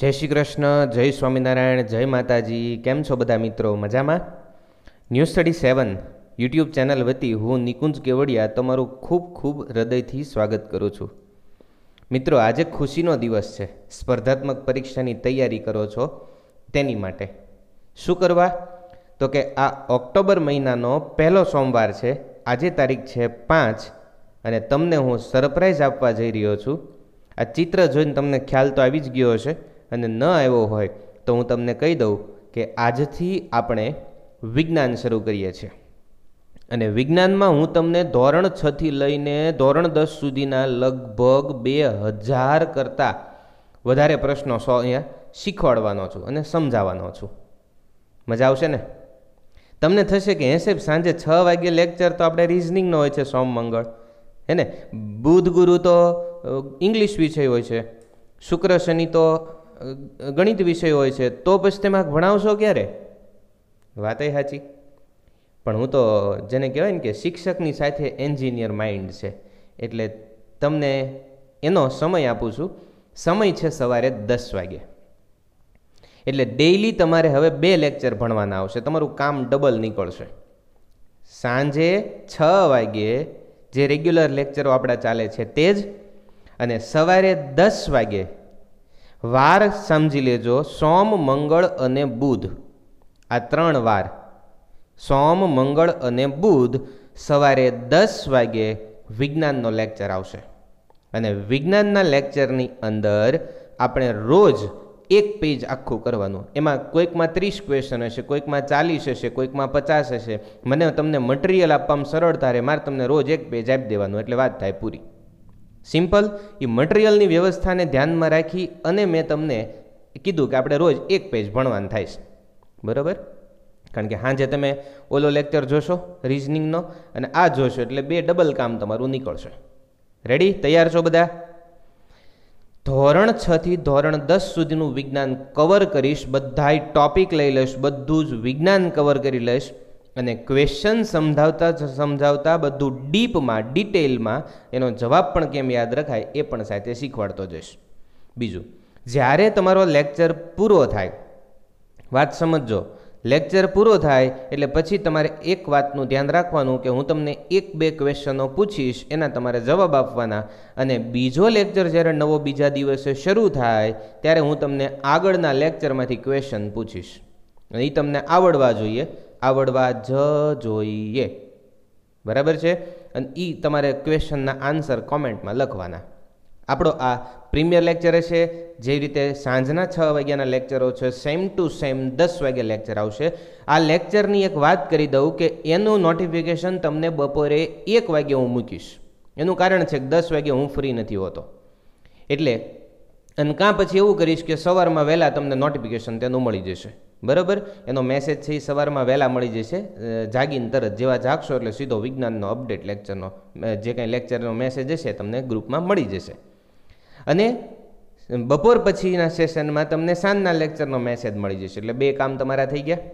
જય શ્રી કૃષ્ણ જય સ્વામિનારાયણ જય માતાજી કેમ છો બધા મિત્રો મજામાં news study seven YouTube channel વતી હું નિકુંજ કેવડિયા તમારું ખૂબ ખૂબ હૃદયથી સ્વાગત કરું છું મિત્રો આજે ખુશીનો દિવસ છે સ્પર્ધાત્મક પરીક્ષાની તૈયારી કરો છો તેની માટે શું કરવા તો કે આ ઓક્ટોબર મહિનાનો પહેલો સોમવાર છે આજે તારીખ છે પાંચ અને તમને હું સરપ્રાઇઝ આપવા જઈ રહ્યો છું આ ચિત્ર જોઈને તમને ખ્યાલ તો આવી જ ગયો હશે અને ન આવ્યો હોય તો હું તમને કહી દઉં કે આજથી આપણે વિજ્ઞાન શરૂ કરીએ છીએ અને વિજ્ઞાનમાં હું તમને ધોરણ છથી લઈને ધોરણ દસ સુધીના લગભગ બે હજાર કરતાં વધારે પ્રશ્નો સો અહીંયા શીખવાડવાનો છું અને સમજાવવાનો છું મજા આવશે ને તમને થશે કે હેસેબ સાંજે છ વાગ્યે લેક્ચર તો આપણે રિઝનિંગનો હોય છે સોમ મંગળ હે ને બુધ ગુરુ તો ઇંગ્લિશ વિષય હોય છે શુક્ર શનિ તો ગણિત વિષય હોય છે તો પછી તેમાં ભણાવશો ક્યારે વાત એ સાચી પણ હું તો જેને કહેવાય ને કે શિક્ષકની સાથે એન્જિનિયર માઇન્ડ છે એટલે તમને એનો સમય આપું છું સમય છે સવારે દસ વાગે એટલે ડેઈલી તમારે હવે બે લેક્ચર ભણવાના આવશે તમારું કામ ડબલ નીકળશે સાંજે છ વાગ્યે જે રેગ્યુલર લેક્ચરો આપણા ચાલે છે તે જ અને સવારે દસ વાગ્યે વાર સમજી લેજો સોમ મંગળ અને બુધ આ ત્રણ વાર સોમ મંગળ અને બુધ સવારે દસ વાગે વિજ્ઞાનનો લેક્ચર આવશે અને વિજ્ઞાનના લેક્ચરની અંદર આપણે રોજ એક પેજ આખું કરવાનું એમાં કોઈકમાં ત્રીસ ક્વેશ્ચન હશે કોઈકમાં ચાલીસ હશે કોઈકમાં પચાસ હશે મને તમને મટીરિયલ આપવામાં સરળતા રહે મારે તમને રોજ એક પેજ આપી દેવાનું એટલે વાત થાય પૂરી સિમ્પલ એ મટિરિયલની વ્યવસ્થાને ધ્યાનમાં રાખી અને મેં તમને કીધું કે આપણે રોજ એક પેજ ભણવાનું થાય છે બરાબર કારણ કે સાંજે તમે ઓલો લેક્ચર જોશો રિઝનિંગનો અને આ જોશો એટલે બે ડબલ કામ તમારું નીકળશે રેડી તૈયાર છો બધા ધોરણ છથી ધોરણ દસ સુધીનું વિજ્ઞાન કવર કરીશ બધાય ટોપિક લઈ લઈશ બધું જ વિજ્ઞાન કવર કરી લઈશ અને ક્વેશ્ચન સમજાવતા સમજાવતા બધું ડીપમાં ડિટેલમાં એનો જવાબ પણ કેમ યાદ રખાય એ પણ સાથે શીખવાડતો જઈશ બીજું જ્યારે તમારો લેક્ચર પૂરો થાય વાત સમજો લેક્ચર પૂરો થાય એટલે પછી તમારે એક વાતનું ધ્યાન રાખવાનું કે હું તમને એક બે ક્વેશ્ચનો પૂછીશ એના તમારે જવાબ આપવાના અને બીજો લેક્ચર જ્યારે નવો બીજા દિવસે શરૂ થાય ત્યારે હું તમને આગળના લેક્ચરમાંથી ક્વેશ્ચન પૂછીશ એ તમને આવડવા જોઈએ આવડવા જ જોઈએ બરાબર છે અને એ તમારે ક્વેશ્ચનના આન્સર કોમેન્ટમાં લખવાના આપણો આ પ્રીમિયર લેક્ચર હશે જે રીતે સાંજના છ વાગ્યાના લેક્ચરો છે સેમ ટુ સેમ દસ વાગ્યા લેક્ચર આવશે આ લેક્ચરની એક વાત કરી દઉં કે એનું નોટિફિકેશન તમને બપોરે એક વાગે હું મૂકીશ એનું કારણ છે કે દસ વાગે હું ફ્રી નથી હોતો એટલે અને કાં પછી એવું કરીશ કે સવારમાં વહેલા તમને નોટિફિકેશન તેનું મળી જશે બરાબર એનો મેસેજ છે એ સવારમાં વહેલા મળી જશે જાગીને તરત જેવા જાગશો એટલે સીધો વિજ્ઞાનનો અપડેટ લેક્ચરનો જે કંઈ લેક્ચરનો મેસેજ હશે તમને ગ્રુપમાં મળી જશે અને બપોર પછીના સેશનમાં તમને સાંજના લેક્ચરનો મેસેજ મળી જશે એટલે બે કામ તમારા થઈ ગયા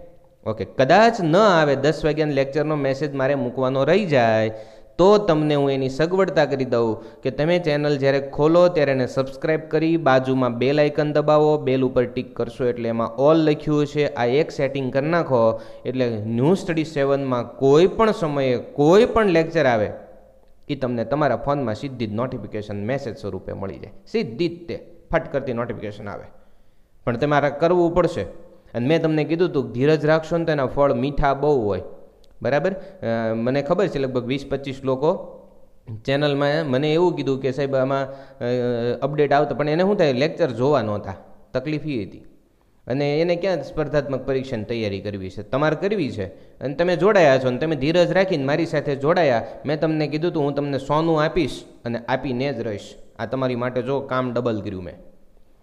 ઓકે કદાચ ન આવે દસ વાગ્યાના લેક્ચરનો મેસેજ મારે મૂકવાનો રહી જાય તો તમને હું એની સગવડતા કરી દઉં કે તમે ચેનલ જ્યારે ખોલો ત્યારે એને સબસ્ક્રાઇબ કરી બાજુમાં બેલ આઇકન દબાવો બેલ ઉપર ટિક કરશો એટલે એમાં ઓલ લખ્યું છે આ એક સેટિંગ કરી નાખો એટલે ન્યૂ સ્ટડી સેવનમાં કોઈ પણ સમયે કોઈ પણ લેક્ચર આવે એ તમને તમારા ફોનમાં સીધી જ નોટિફિકેશન મેસેજ સ્વરૂપે મળી જાય સીધી જ તે ફટ કરતી નોટિફિકેશન આવે પણ તમારે કરવું પડશે અને મેં તમને કીધું હતું ધીરજ રાખશો ને તેના ફળ મીઠા બહુ હોય બરાબર મને ખબર છે લગભગ વીસ પચીસ લોકો ચેનલમાં મને એવું કીધું કે સાહેબ આમાં અપડેટ આવતો પણ એને શું થાય લેક્ચર જોવા નહોતા તકલીફ એ હતી અને એને ક્યાં સ્પર્ધાત્મક પરીક્ષાની તૈયારી કરવી છે તમારે કરવી છે અને તમે જોડાયા છો અને તમે ધીરજ રાખીને મારી સાથે જોડાયા મેં તમને કીધું હતું હું તમને સોનું આપીશ અને આપીને જ રહીશ આ તમારી માટે જો કામ ડબલ કર્યું મેં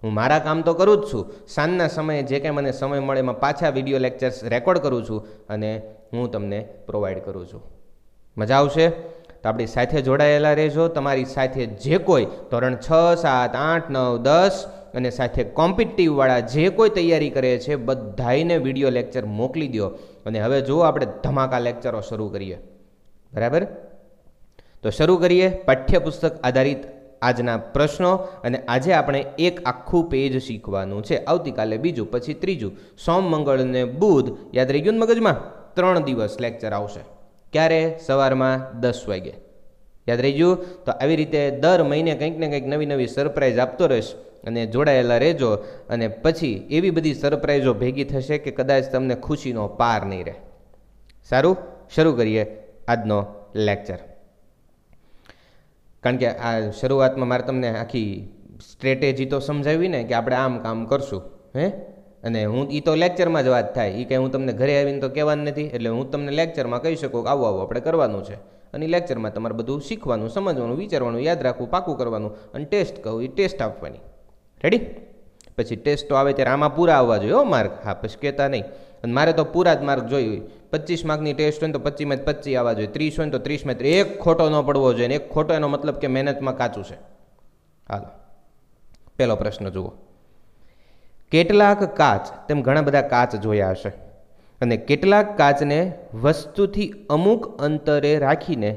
હું મારા કામ તો કરું જ છું સાંજના સમયે જે કાંઈ મને સમય મળે એમાં પાછા વિડીયો લેક્ચર્સ રેકોર્ડ કરું છું અને હું તમને પ્રોવાઈડ કરું છું મજા આવશે તો આપણી સાથે જોડાયેલા રહેજો તમારી સાથે જે કોઈ ધોરણ છ સાત આઠ નવ દસ અને સાથે કોમ્પિટિટિવવાળા જે કોઈ તૈયારી કરે છે બધાઈને વિડીયો લેક્ચર મોકલી દો અને હવે જો આપણે ધમાકા લેક્ચરો શરૂ કરીએ બરાબર તો શરૂ કરીએ પાઠ્યપુસ્તક આધારિત આજના પ્રશ્નો અને આજે આપણે એક આખું પેજ શીખવાનું છે આવતીકાલે બીજું પછી ત્રીજું સોમ મંગળ અને બુધ યાદ રહી ગયું મગજમાં ત્રણ દિવસ લેક્ચર આવશે ક્યારે સવારમાં દસ વાગે યાદ રહી ગયું તો આવી રીતે દર મહિને કંઈક ને કંઈક નવી નવી સરપ્રાઇઝ આપતો રહીશ અને જોડાયેલા રહેજો અને પછી એવી બધી સરપ્રાઇઝો ભેગી થશે કે કદાચ તમને ખુશીનો પાર નહીં રહે સારું શરૂ કરીએ આજનો લેક્ચર કારણ કે આ શરૂઆતમાં મારે તમને આખી સ્ટ્રેટેજી તો સમજાવી ને કે આપણે આમ કામ કરશું હે અને હું એ તો લેક્ચરમાં જ વાત થાય એ કંઈ હું તમને ઘરે આવીને તો કહેવાનું નથી એટલે હું તમને લેક્ચરમાં કહી શકું કે આવું આવું આપણે કરવાનું છે અને લેક્ચરમાં તમારે બધું શીખવાનું સમજવાનું વિચારવાનું યાદ રાખવું પાકું કરવાનું અને ટેસ્ટ કહું એ ટેસ્ટ આપવાની રેડી પછી ટેસ્ટ તો આવે ત્યારે આમાં પૂરા આવવા જોઈએ હો માર્ક હા પછી કહેતા નહીં અને મારે તો પૂરા જ માર્ક જોઈ પચીસ માર્કની ટેસ્ટ હોય તો પચીસમાં પચીસ આવવા જોઈએ ત્રીસ હોય તો ત્રીસમાં એક ખોટો ન પડવો જોઈએ ને એક ખોટો એનો મતલબ કે મહેનતમાં કાચું છે હાલો પહેલો પ્રશ્ન જુઓ કેટલાક કાચ તેમ ઘણા બધા કાચ જોયા હશે અને કેટલાક કાચને વસ્તુથી અમુક અંતરે રાખીને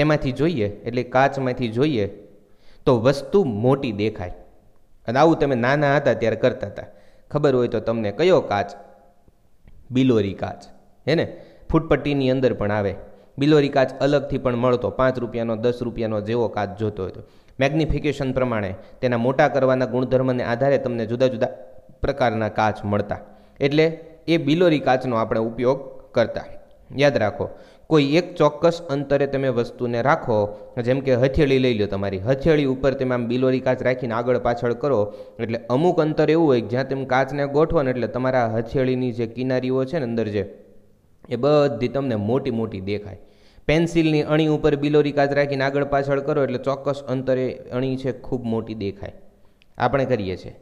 તેમાંથી જોઈએ એટલે કાચમાંથી જોઈએ તો વસ્તુ મોટી દેખાય અને આવું તમે નાના હતા ત્યારે કરતા હતા ખબર હોય તો તમને કયો કાચ બિલોરી કાચ હે ને ફૂટપટ્ટીની અંદર પણ આવે બિલોરી કાચ અલગથી પણ મળતો પાંચ રૂપિયાનો દસ રૂપિયાનો જેવો કાચ જોતો હતો મેગ્નિફિકેશન પ્રમાણે તેના મોટા કરવાના ગુણધર્મને આધારે તમને જુદા જુદા પ્રકારના કાચ મળતા એટલે એ બિલોરી કાચનો આપણે ઉપયોગ કરતા યાદ રાખો કોઈ એક ચોક્કસ અંતરે તમે વસ્તુને રાખો જેમ કે હથેળી લઈ લો તમારી હથેળી ઉપર તમે આમ બિલોરી કાચ રાખીને આગળ પાછળ કરો એટલે અમુક અંતર એવું હોય જ્યાં તમે કાચને ગોઠવો ને એટલે તમારા હથેળીની જે કિનારીઓ છે ને અંદર જે એ બધી તમને મોટી મોટી દેખાય પેન્સિલની અણી ઉપર બિલોરી કાચ રાખીને આગળ પાછળ કરો એટલે ચોક્કસ અંતરે અણી છે ખૂબ મોટી દેખાય આપણે કરીએ છીએ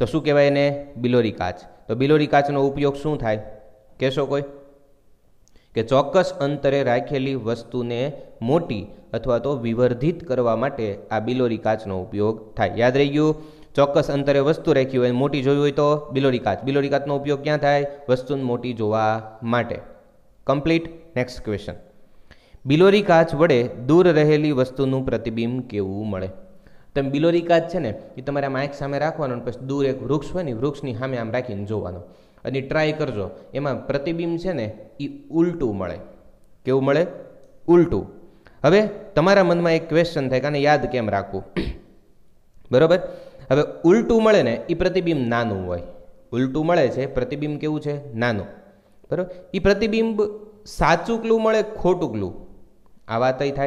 તો શું કહેવાય એને બિલોરી કાચ તો બિલોરી કાચનો ઉપયોગ શું થાય કહેશો કોઈ કે ચોક્કસ અંતરે રાખેલી વસ્તુને મોટી અથવા તો વિવર્ધિત કરવા માટે આ બિલોરી કાચનો ઉપયોગ થાય યાદ રહી ગયું ચોક્કસ અંતરે વસ્તુ રાખી હોય મોટી જોવી હોય તો બિલોરી કાચ બિલોરી કાચનો ઉપયોગ ક્યાં થાય વસ્તુને મોટી જોવા માટે કમ્પ્લીટ નેક્સ્ટ ક્વેશ્ચન બિલોરી કાચ વડે દૂર રહેલી વસ્તુનું પ્રતિબિંબ કેવું મળે તમે બિલોરી કાચ છે ને એ તમારે આમ આંખ સામે રાખવાનો અને પછી દૂર એક વૃક્ષ હોય ને વૃક્ષની સામે આમ રાખીને જોવાનો અને ટ્રાય કરજો એમાં પ્રતિબિંબ છે ને એ ઉલટું મળે કેવું મળે ઉલટું હવે તમારા મનમાં એક ક્વેશ્ચન થાય કે આને યાદ કેમ રાખવું બરાબર હવે ઉલટું મળે ને એ પ્રતિબિંબ નાનું હોય ઉલટું મળે છે પ્રતિબિંબ કેવું છે નાનું બરાબર એ પ્રતિબિંબ સાચું ક્લું મળે ખોટું ક્લું આ વાત થાય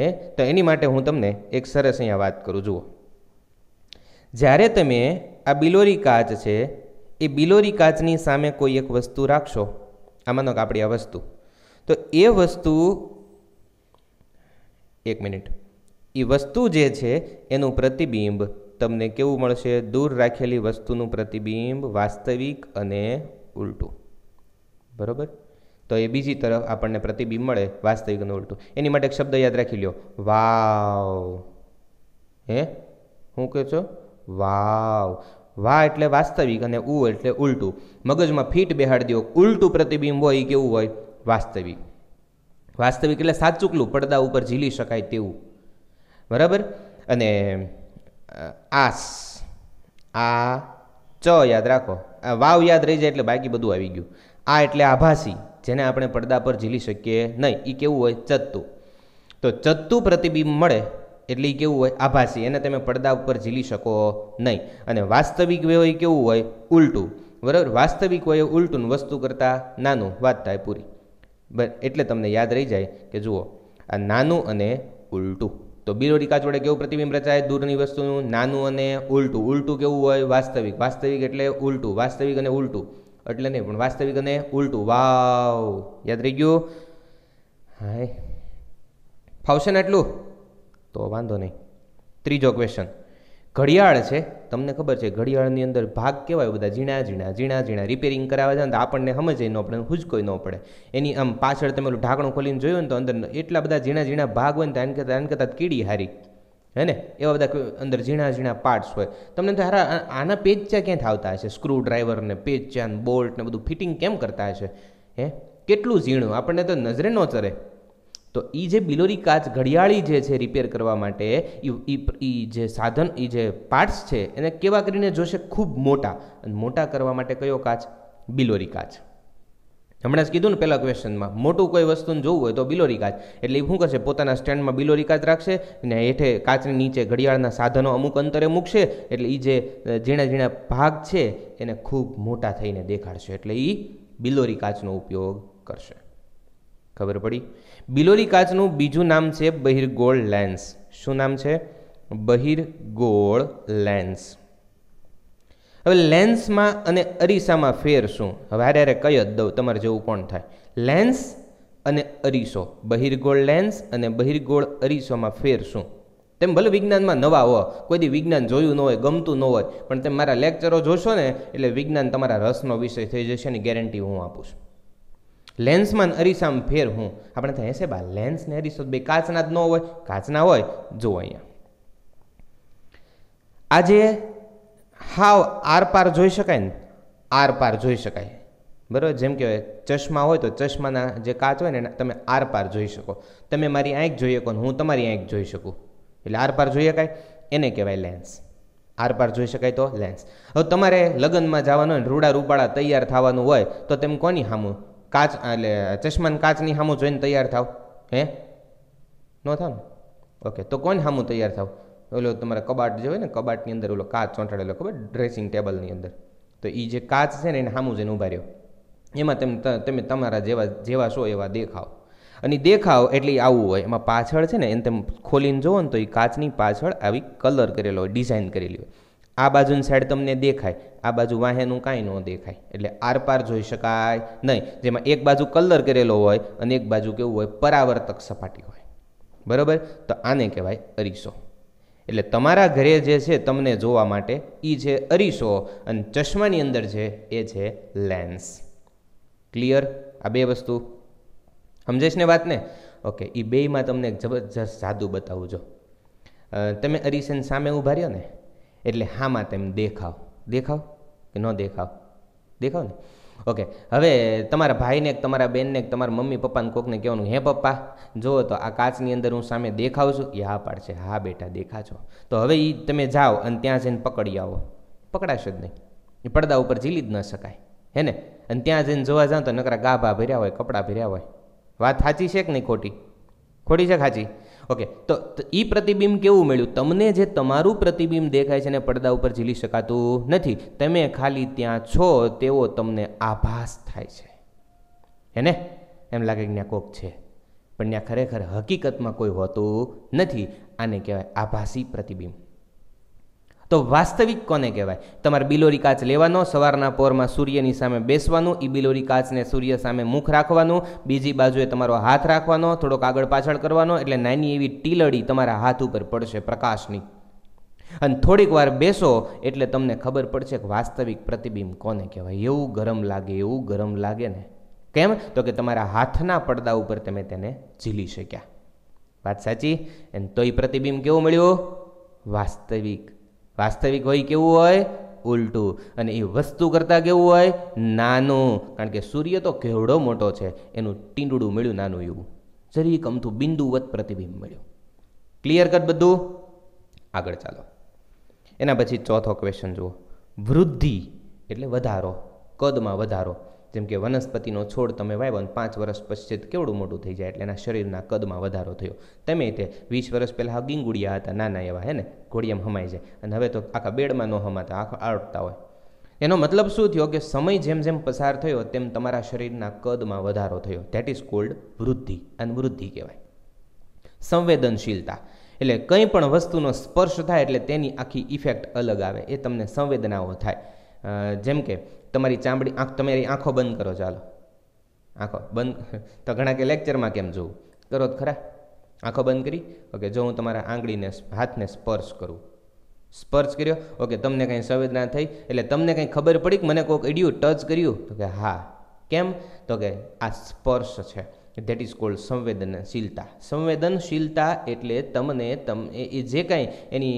હે તો એની માટે હું તમને એક સરસ અહીંયા વાત કરું જુઓ જ્યારે તમે આ બિલોરી કાચ છે એ બિલોરી કાચની સામે કોઈ એક વસ્તુ રાખશો આમાંનો કે આપણી આ વસ્તુ તો એ વસ્તુ એક મિનિટ એ વસ્તુ જે છે એનું પ્રતિબિંબ તમને કેવું મળશે દૂર રાખેલી વસ્તુનું પ્રતિબિંબ વાસ્તવિક અને ઉલટું બરાબર તો એ બીજી તરફ આપણને પ્રતિબિંબ મળે વાસ્તવિક અને ઉલટું એની માટે એક શબ્દ યાદ રાખી લ્યો વાવ હે શું કહે છો વાવ વા એટલે વાસ્તવિક અને ઉ એટલે ઉલટું મગજમાં ફીટ બેહાડી દો ઉલટું પ્રતિબિંબ હોય એ કેવું હોય વાસ્તવિક વાસ્તવિક એટલે સાચુકલું પડદા ઉપર ઝીલી શકાય તેવું બરાબર અને આસ આ ચ યાદ રાખો વાવ યાદ રહી જાય એટલે બાકી બધું આવી ગયું આ એટલે આભાસી જેને આપણે પડદા પર ઝીલી શકીએ નહીં એ કેવું હોય ચત્તું તો ચત્તું પ્રતિબિંબ મળે એટલે એ કેવું હોય આભાસી એને તમે પડદા ઉપર ઝીલી શકો નહીં અને વાસ્તવિક હોય કેવું હોય ઉલટું બરાબર વાસ્તવિક હોય ઉલટું વસ્તુ કરતાં નાનું વાત થાય પૂરી એટલે તમને યાદ રહી જાય કે જુઓ આ નાનું અને ઉલટું તો બિરોડી કાચ વડે કેવું પ્રતિબિંબ રચાય દૂરની વસ્તુનું નાનું અને ઉલટું ઉલટું કેવું હોય વાસ્તવિક વાસ્તવિક એટલે ઉલટું વાસ્તવિક અને ઉલટું એટલે નહીં પણ વાસ્તવિક અને ઉલટું વાવ યાદ રહી ગયું હાય ફાવશે ને એટલું તો વાંધો નહીં ત્રીજો ક્વેશ્ચન ઘડિયાળ છે તમને ખબર છે ઘડિયાળની અંદર ભાગ કેવા બધા ઝીણા ઝીણા ઝીણા ઝીણા રિપેરિંગ કરાવે છે ને તો આપણને સમજાય ન પડે હુજકોય ન પડે એની આમ પાછળ તમે ઢાંકણું ખોલીને જોયું ને તો અંદર એટલા બધા ઝીણા ઝીણા ભાગ હોય ને તો આને કરતાં કીડી હારી હે ને એવા બધા અંદર ઝીણા ઝીણા પાર્ટ્સ હોય તમને તો હારા આના પેજ ચા ક્યાંથી આવતા હશે સ્ક્રૂ ડ્રાઈવરને પેજ ચા બોલ્ટ ને બધું ફિટિંગ કેમ કરતા હશે હે કેટલું ઝીણું આપણને તો નજરે ન ચરે તો એ જે બિલોરી કાચ ઘડિયાળી જે છે રિપેર કરવા માટે એ જે સાધન એ જે પાર્ટ્સ છે એને કેવા કરીને જોશે ખૂબ મોટા અને મોટા કરવા માટે કયો કાચ બિલોરી કાચ હમણાં જ કીધું ને પહેલા ક્વેશ્ચનમાં મોટું કોઈ વસ્તુને જોવું હોય તો બિલોરી કાચ એટલે એ શું કરશે પોતાના સ્ટેન્ડમાં બિલોરી કાચ રાખશે અને હેઠે કાચની નીચે ઘડિયાળના સાધનો અમુક અંતરે મૂકશે એટલે એ જે ઝીણા ઝીણા ભાગ છે એને ખૂબ મોટા થઈને દેખાડશે એટલે એ બિલોરી કાચનો ઉપયોગ કરશે ખબર પડી બિલોરી કાચનું બીજું નામ છે બહિર્ગોળ લેન્સ શું નામ છે બહિર્ગોળ લેન્સ હવે લેન્સમાં અને અરીસામાં ફેર શું હવે હારે હારે કહી જ દઉં તમારે જેવું કોણ થાય લેન્સ અને અરીસો બહિર્ગોળ લેન્સ અને બહિર્ગોળ અરીસોમાં ફેર શું તેમ ભલે વિજ્ઞાનમાં નવા હો કોઈથી વિજ્ઞાન જોયું ન હોય ગમતું ન હોય પણ તમે મારા લેક્ચરો જોશો ને એટલે વિજ્ઞાન તમારા રસનો વિષય થઈ જશે એની ગેરંટી હું આપું છું લેન્સમાં અરીસામાં ફેર હું આપણે ત્યાં હશે બા લેન્સ ને અરીસો બે કાચના જ ન હોય કાચના હોય જુઓ અહીંયા આજે હાવ આરપાર જોઈ શકાય ને આરપાર જોઈ શકાય બરાબર જેમ કે ચશ્મા હોય તો ચશ્માના જે કાચ હોય ને તમે આરપાર જોઈ શકો તમે મારી આંખ જોઈ શકો હું તમારી આંખ જોઈ શકું એટલે આરપાર જોઈ શકાય એને કહેવાય લેન્સ આરપાર જોઈ શકાય તો લેન્સ હવે તમારે લગ્નમાં જવાનું હોય રૂડા રૂપાળા તૈયાર થવાનું હોય તો તેમ કોની સામું કાચ એટલે ચશ્માની કાચની સામું જોઈને તૈયાર થાવ હે ન થાવ ને ઓકે તો કોને સામું તૈયાર થાવ ઓલો તમારે કબાટ જે હોય ને કબાટની અંદર ઓલો કાચ ચોંટાડેલો ખબર ડ્રેસિંગ ટેબલની અંદર તો એ જે કાચ છે ને એને સામું જઈને ઊભા રહ્યો એમાં તમે તમે તમારા જેવા જેવા શો એવા દેખાવ અને દેખાવ એટલે આવું હોય એમાં પાછળ છે ને એને તેમ ખોલીને જુઓ ને તો એ કાચની પાછળ આવી કલર કરેલો હોય ડિઝાઇન કરેલી હોય આ બાજુની સાઈડ તમને દેખાય આ બાજુ વાહેનું કાંઈ ન દેખાય એટલે આરપાર જોઈ શકાય નહીં જેમાં એક બાજુ કલર કરેલો હોય અને એક બાજુ કેવું હોય પરાવર્તક સપાટી હોય બરાબર તો આને કહેવાય અરીસો એટલે તમારા ઘરે જે છે તમને જોવા માટે એ છે અરીસો અને ચશ્માની અંદર છે એ છે લેન્સ ક્લિયર આ બે વસ્તુ સમજાઈશ ને વાત ને ઓકે એ બેયમાં તમને જબરજસ્ત જાદુ બતાવું જો તમે અરીસેન સામે ઊભા રહ્યો ને એટલે હામાં તેમ દેખાવ દેખાવ કે ન દેખાવ દેખાવ ને ઓકે હવે તમારા ભાઈને તમારા બેનને તમારા મમ્મી પપ્પાને કોકને કહેવાનું હે પપ્પા જુઓ તો આ કાચની અંદર હું સામે દેખાઉં છું એ હા પાડશે હા બેટા દેખા તો હવે એ તમે જાઓ અને ત્યાં જઈને પકડી આવો પકડાશો જ નહીં એ પડદા ઉપર ઝીલી જ ન શકાય હે ને અને ત્યાં જઈને જોવા જાઓ તો નકરા ગાભા ભર્યા હોય કપડાં ભર્યા હોય વાત સાચી છે કે નહીં ખોટી ખોટી છે ખાચી ઓકે તો એ પ્રતિબિંબ કેવું મળ્યું તમને જે તમારું પ્રતિબિંબ દેખાય છે ને પડદા ઉપર ઝીલી શકાતું નથી તમે ખાલી ત્યાં છો તેવો તમને આભાસ થાય છે હેને એમ લાગે કે ત્યાં કોક છે પણ ત્યાં ખરેખર હકીકતમાં કોઈ હોતું નથી આને કહેવાય આભાસી પ્રતિબિંબ તો વાસ્તવિક કોને કહેવાય તમારે બિલોરી કાચ લેવાનો સવારના પોરમાં સૂર્યની સામે બેસવાનું એ બિલોરી કાચને સૂર્ય સામે મુખ રાખવાનું બીજી બાજુએ તમારો હાથ રાખવાનો થોડોક આગળ પાછળ કરવાનો એટલે નાની એવી ટીલડી તમારા હાથ ઉપર પડશે પ્રકાશની અને થોડીક વાર બેસો એટલે તમને ખબર પડશે કે વાસ્તવિક પ્રતિબિંબ કોને કહેવાય એવું ગરમ લાગે એવું ગરમ લાગે ને કેમ તો કે તમારા હાથના પડદા ઉપર તમે તેને ઝીલી શક્યા વાત સાચી તો એ પ્રતિબિંબ કેવું મળ્યું વાસ્તવિક વાસ્તવિક હોય કેવું હોય ઉલટું અને એ વસ્તુ કરતાં કેવું હોય નાનું કારણ કે સૂર્ય તો કેવડો મોટો છે એનું ટીંડુડું મળ્યું નાનું એવું જરીક અમથું બિંદુવત પ્રતિબિંબ મળ્યું ક્લિયર કટ બધું આગળ ચાલો એના પછી ચોથો ક્વેશ્ચન જુઓ વૃદ્ધિ એટલે વધારો કદમાં વધારો જેમ કે વનસ્પતિનો છોડ તમે વાવ્યો અને પાંચ વર્ષ પશ્ચિત કેવડું મોટું થઈ જાય એટલે એના શરીરના કદમાં વધારો થયો તમે તે વીસ વર્ષ પહેલાં ગીંગુડિયા હતા નાના એવા હે ને ઘોડિયામ હમાઈ જાય અને હવે તો આખા બેડમાં ન હમાતા આખા આડતા હોય એનો મતલબ શું થયો કે સમય જેમ જેમ પસાર થયો તેમ તમારા શરીરના કદમાં વધારો થયો ધેટ ઇઝ કોલ્ડ વૃદ્ધિ અને વૃદ્ધિ કહેવાય સંવેદનશીલતા એટલે કંઈ પણ વસ્તુનો સ્પર્શ થાય એટલે તેની આખી ઇફેક્ટ અલગ આવે એ તમને સંવેદનાઓ થાય જેમ કે તમારી ચામડી આંખ તમારી આંખો બંધ કરો ચાલો આંખો બંધ તો ઘણા કે લેક્ચરમાં કેમ જોવું કરો તો ખરા આંખો બંધ કરી ઓકે જો હું તમારા આંગળીને હાથને સ્પર્શ કરું સ્પર્શ કર્યો ઓકે તમને કંઈ સંવેદના થઈ એટલે તમને કંઈ ખબર પડી કે મને કોઈક એડિયું ટચ કર્યું તો કે હા કેમ તો કે આ સ્પર્શ છે ધેટ ઇઝ કોલ્ડ સંવેદનશીલતા સંવેદનશીલતા એટલે તમને તમ એ જે કાંઈ એની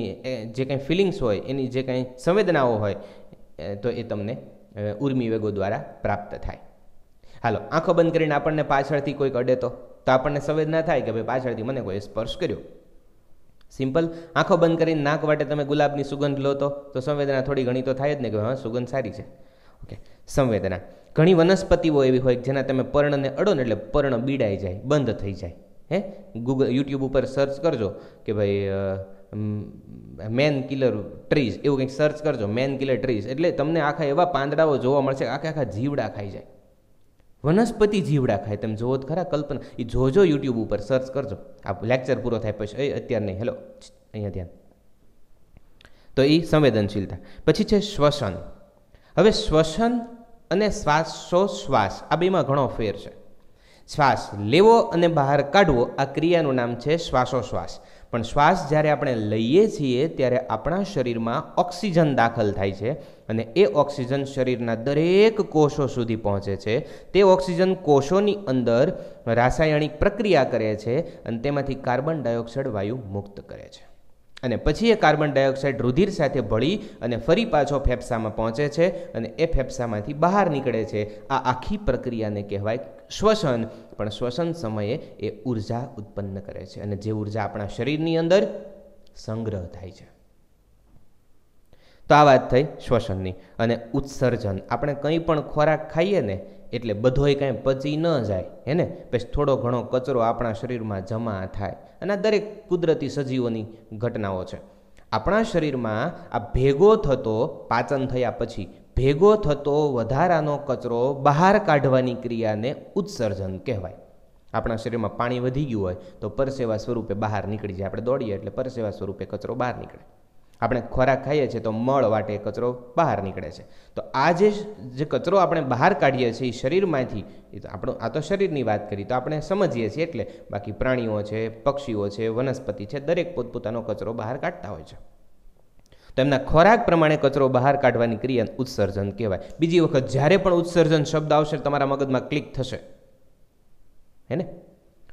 જે કાંઈ ફિલિંગ્સ હોય એની જે કાંઈ સંવેદનાઓ હોય તો એ તમને ઉર્મી વેગો દ્વારા પ્રાપ્ત થાય હાલો આંખો બંધ કરીને આપણને પાછળથી કોઈક અડે તો તો આપણને સંવેદના થાય કે ભાઈ પાછળથી મને કોઈ સ્પર્શ કર્યો સિમ્પલ આંખો બંધ કરીને નાક વાટે તમે ગુલાબની સુગંધ લો તો તો સંવેદના થોડી ઘણી તો થાય જ ને કે હા સુગંધ સારી છે ઓકે સંવેદના ઘણી વનસ્પતિઓ એવી હોય જેના તમે પર્ણને અડો ને એટલે પર્ણ બીડાઈ જાય બંધ થઈ જાય હે ગૂગલ યુટ્યુબ ઉપર સર્ચ કરજો કે ભાઈ મેન કિલર ટ્રીઝ એવું કંઈક સર્ચ કરજો મેન કિલર ટ્રીઝ એટલે તમને આખા એવા પાંદડાઓ જોવા મળશે આખા આખા જીવડા ખાઈ જાય વનસ્પતિ જીવડા ખાય તમે જોવો ખરા કલ્પના એ જોજો યુટ્યુબ ઉપર સર્ચ કરજો આ લેક્ચર પૂરો થાય પછી એ અત્યાર નહીં હેલો અહીંયા ધ્યાન તો એ સંવેદનશીલતા પછી છે શ્વસન હવે શ્વસન અને શ્વાસોશ્વાસ આ બેમાં ઘણો ફેર છે શ્વાસ લેવો અને બહાર કાઢવો આ ક્રિયાનું નામ છે શ્વાસોશ્વાસ પણ શ્વાસ જ્યારે આપણે લઈએ છીએ ત્યારે આપણા શરીરમાં ઓક્સિજન દાખલ થાય છે અને એ ઓક્સિજન શરીરના દરેક કોષો સુધી પહોંચે છે તે ઓક્સિજન કોષોની અંદર રાસાયણિક પ્રક્રિયા કરે છે અને તેમાંથી કાર્બન ડાયોક્સાઇડ વાયુ મુક્ત કરે છે અને પછી એ કાર્બન ડાયોક્સાઇડ રુધિર સાથે ભળી અને ફરી પાછો ફેફસામાં પહોંચે છે અને એ ફેફસામાંથી બહાર નીકળે છે આ આખી પ્રક્રિયાને કહેવાય શ્વસન પણ શ્વસન સમયે એ ઉર્જા ઉત્પન્ન કરે છે અને જે ઉર્જા આપણા શરીરની અંદર સંગ્રહ થાય છે તો આ વાત થઈ શ્વસનની અને ઉત્સર્જન આપણે કંઈ પણ ખોરાક ખાઈએ ને એટલે બધોય કાંઈ પચી ન જાય હે ને પછી થોડો ઘણો કચરો આપણા શરીરમાં જમા થાય અને આ દરેક કુદરતી સજીવોની ઘટનાઓ છે આપણા શરીરમાં આ ભેગો થતો પાચન થયા પછી ભેગો થતો વધારાનો કચરો બહાર કાઢવાની ક્રિયાને ઉત્સર્જન કહેવાય આપણા શરીરમાં પાણી વધી ગયું હોય તો પરસેવા સ્વરૂપે બહાર નીકળી જાય આપણે દોડીએ એટલે પરસેવા સ્વરૂપે કચરો બહાર નીકળે આપણે ખોરાક ખાઈએ છીએ તો મળ વાટે કચરો બહાર નીકળે છે તો આ જે જે કચરો આપણે બહાર કાઢીએ છીએ એ શરીરમાંથી આપણું આ તો શરીરની વાત કરી તો આપણે સમજીએ છીએ એટલે બાકી પ્રાણીઓ છે પક્ષીઓ છે વનસ્પતિ છે દરેક પોતપોતાનો કચરો બહાર કાઢતા હોય છે તેમના ખોરાક પ્રમાણે કચરો બહાર કાઢવાની ક્રિયાને ઉત્સર્જન કહેવાય બીજી વખત જ્યારે પણ ઉત્સર્જન શબ્દ આવશે તમારા મગજમાં ક્લિક થશે હે ને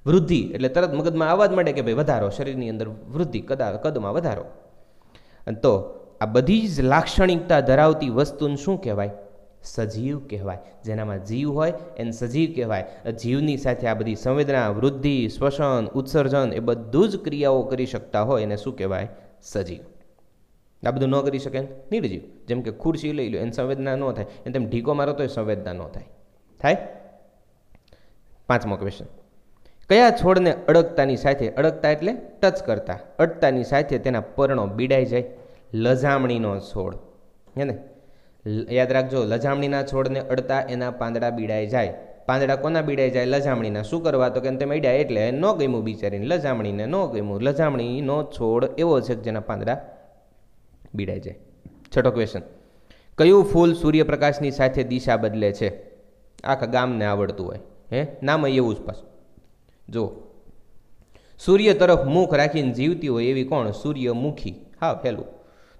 વૃદ્ધિ એટલે તરત મગજમાં આવવા જ માટે કે ભાઈ વધારો શરીરની અંદર વૃદ્ધિ કદા કદમાં વધારો અને તો આ બધી જ લાક્ષણિકતા ધરાવતી વસ્તુને શું કહેવાય સજીવ કહેવાય જેનામાં જીવ હોય એને સજીવ કહેવાય જીવની સાથે આ બધી સંવેદના વૃદ્ધિ શ્વસન ઉત્સર્જન એ બધું જ ક્રિયાઓ કરી શકતા હોય એને શું કહેવાય સજીવ આ બધું ન કરી શકે નિર્જીવ જેમ કે ખુરશી લઈ લો એને સંવેદના ન થાય એને તેમ ઢીકો મારો તો એ સંવેદના ન થાય થાય પાંચમો ક્વેશ્ચન કયા છોડને અડગતાની સાથે અડગતા એટલે ટચ કરતા અડતાની સાથે તેના પર્ણો બીડાઈ જાય લજામણીનો છોડ હે ને યાદ રાખજો લજામણીના છોડને અડતા એના પાંદડા બીડાઈ જાય પાંદડા કોના બીડાઈ જાય લજામણીના શું કરવા તો કે તેમ અડ્યા એટલે ન ગમ્યું બિચારીને લજામણીને ન ગમ્યું લજામણીનો છોડ એવો છે કે જેના પાંદડા બીડાઈ જાય છઠ્ઠો ક્વેશ્ચન કયું ફૂલ સૂર્યપ્રકાશની સાથે દિશા બદલે છે આખા ગામને આવડતું હોય હે નામ એવું જ પાછું જુઓ સૂર્ય તરફ મુખ રાખીને જીવતી હોય એવી કોણ સૂર્યમુખી હા પહેલું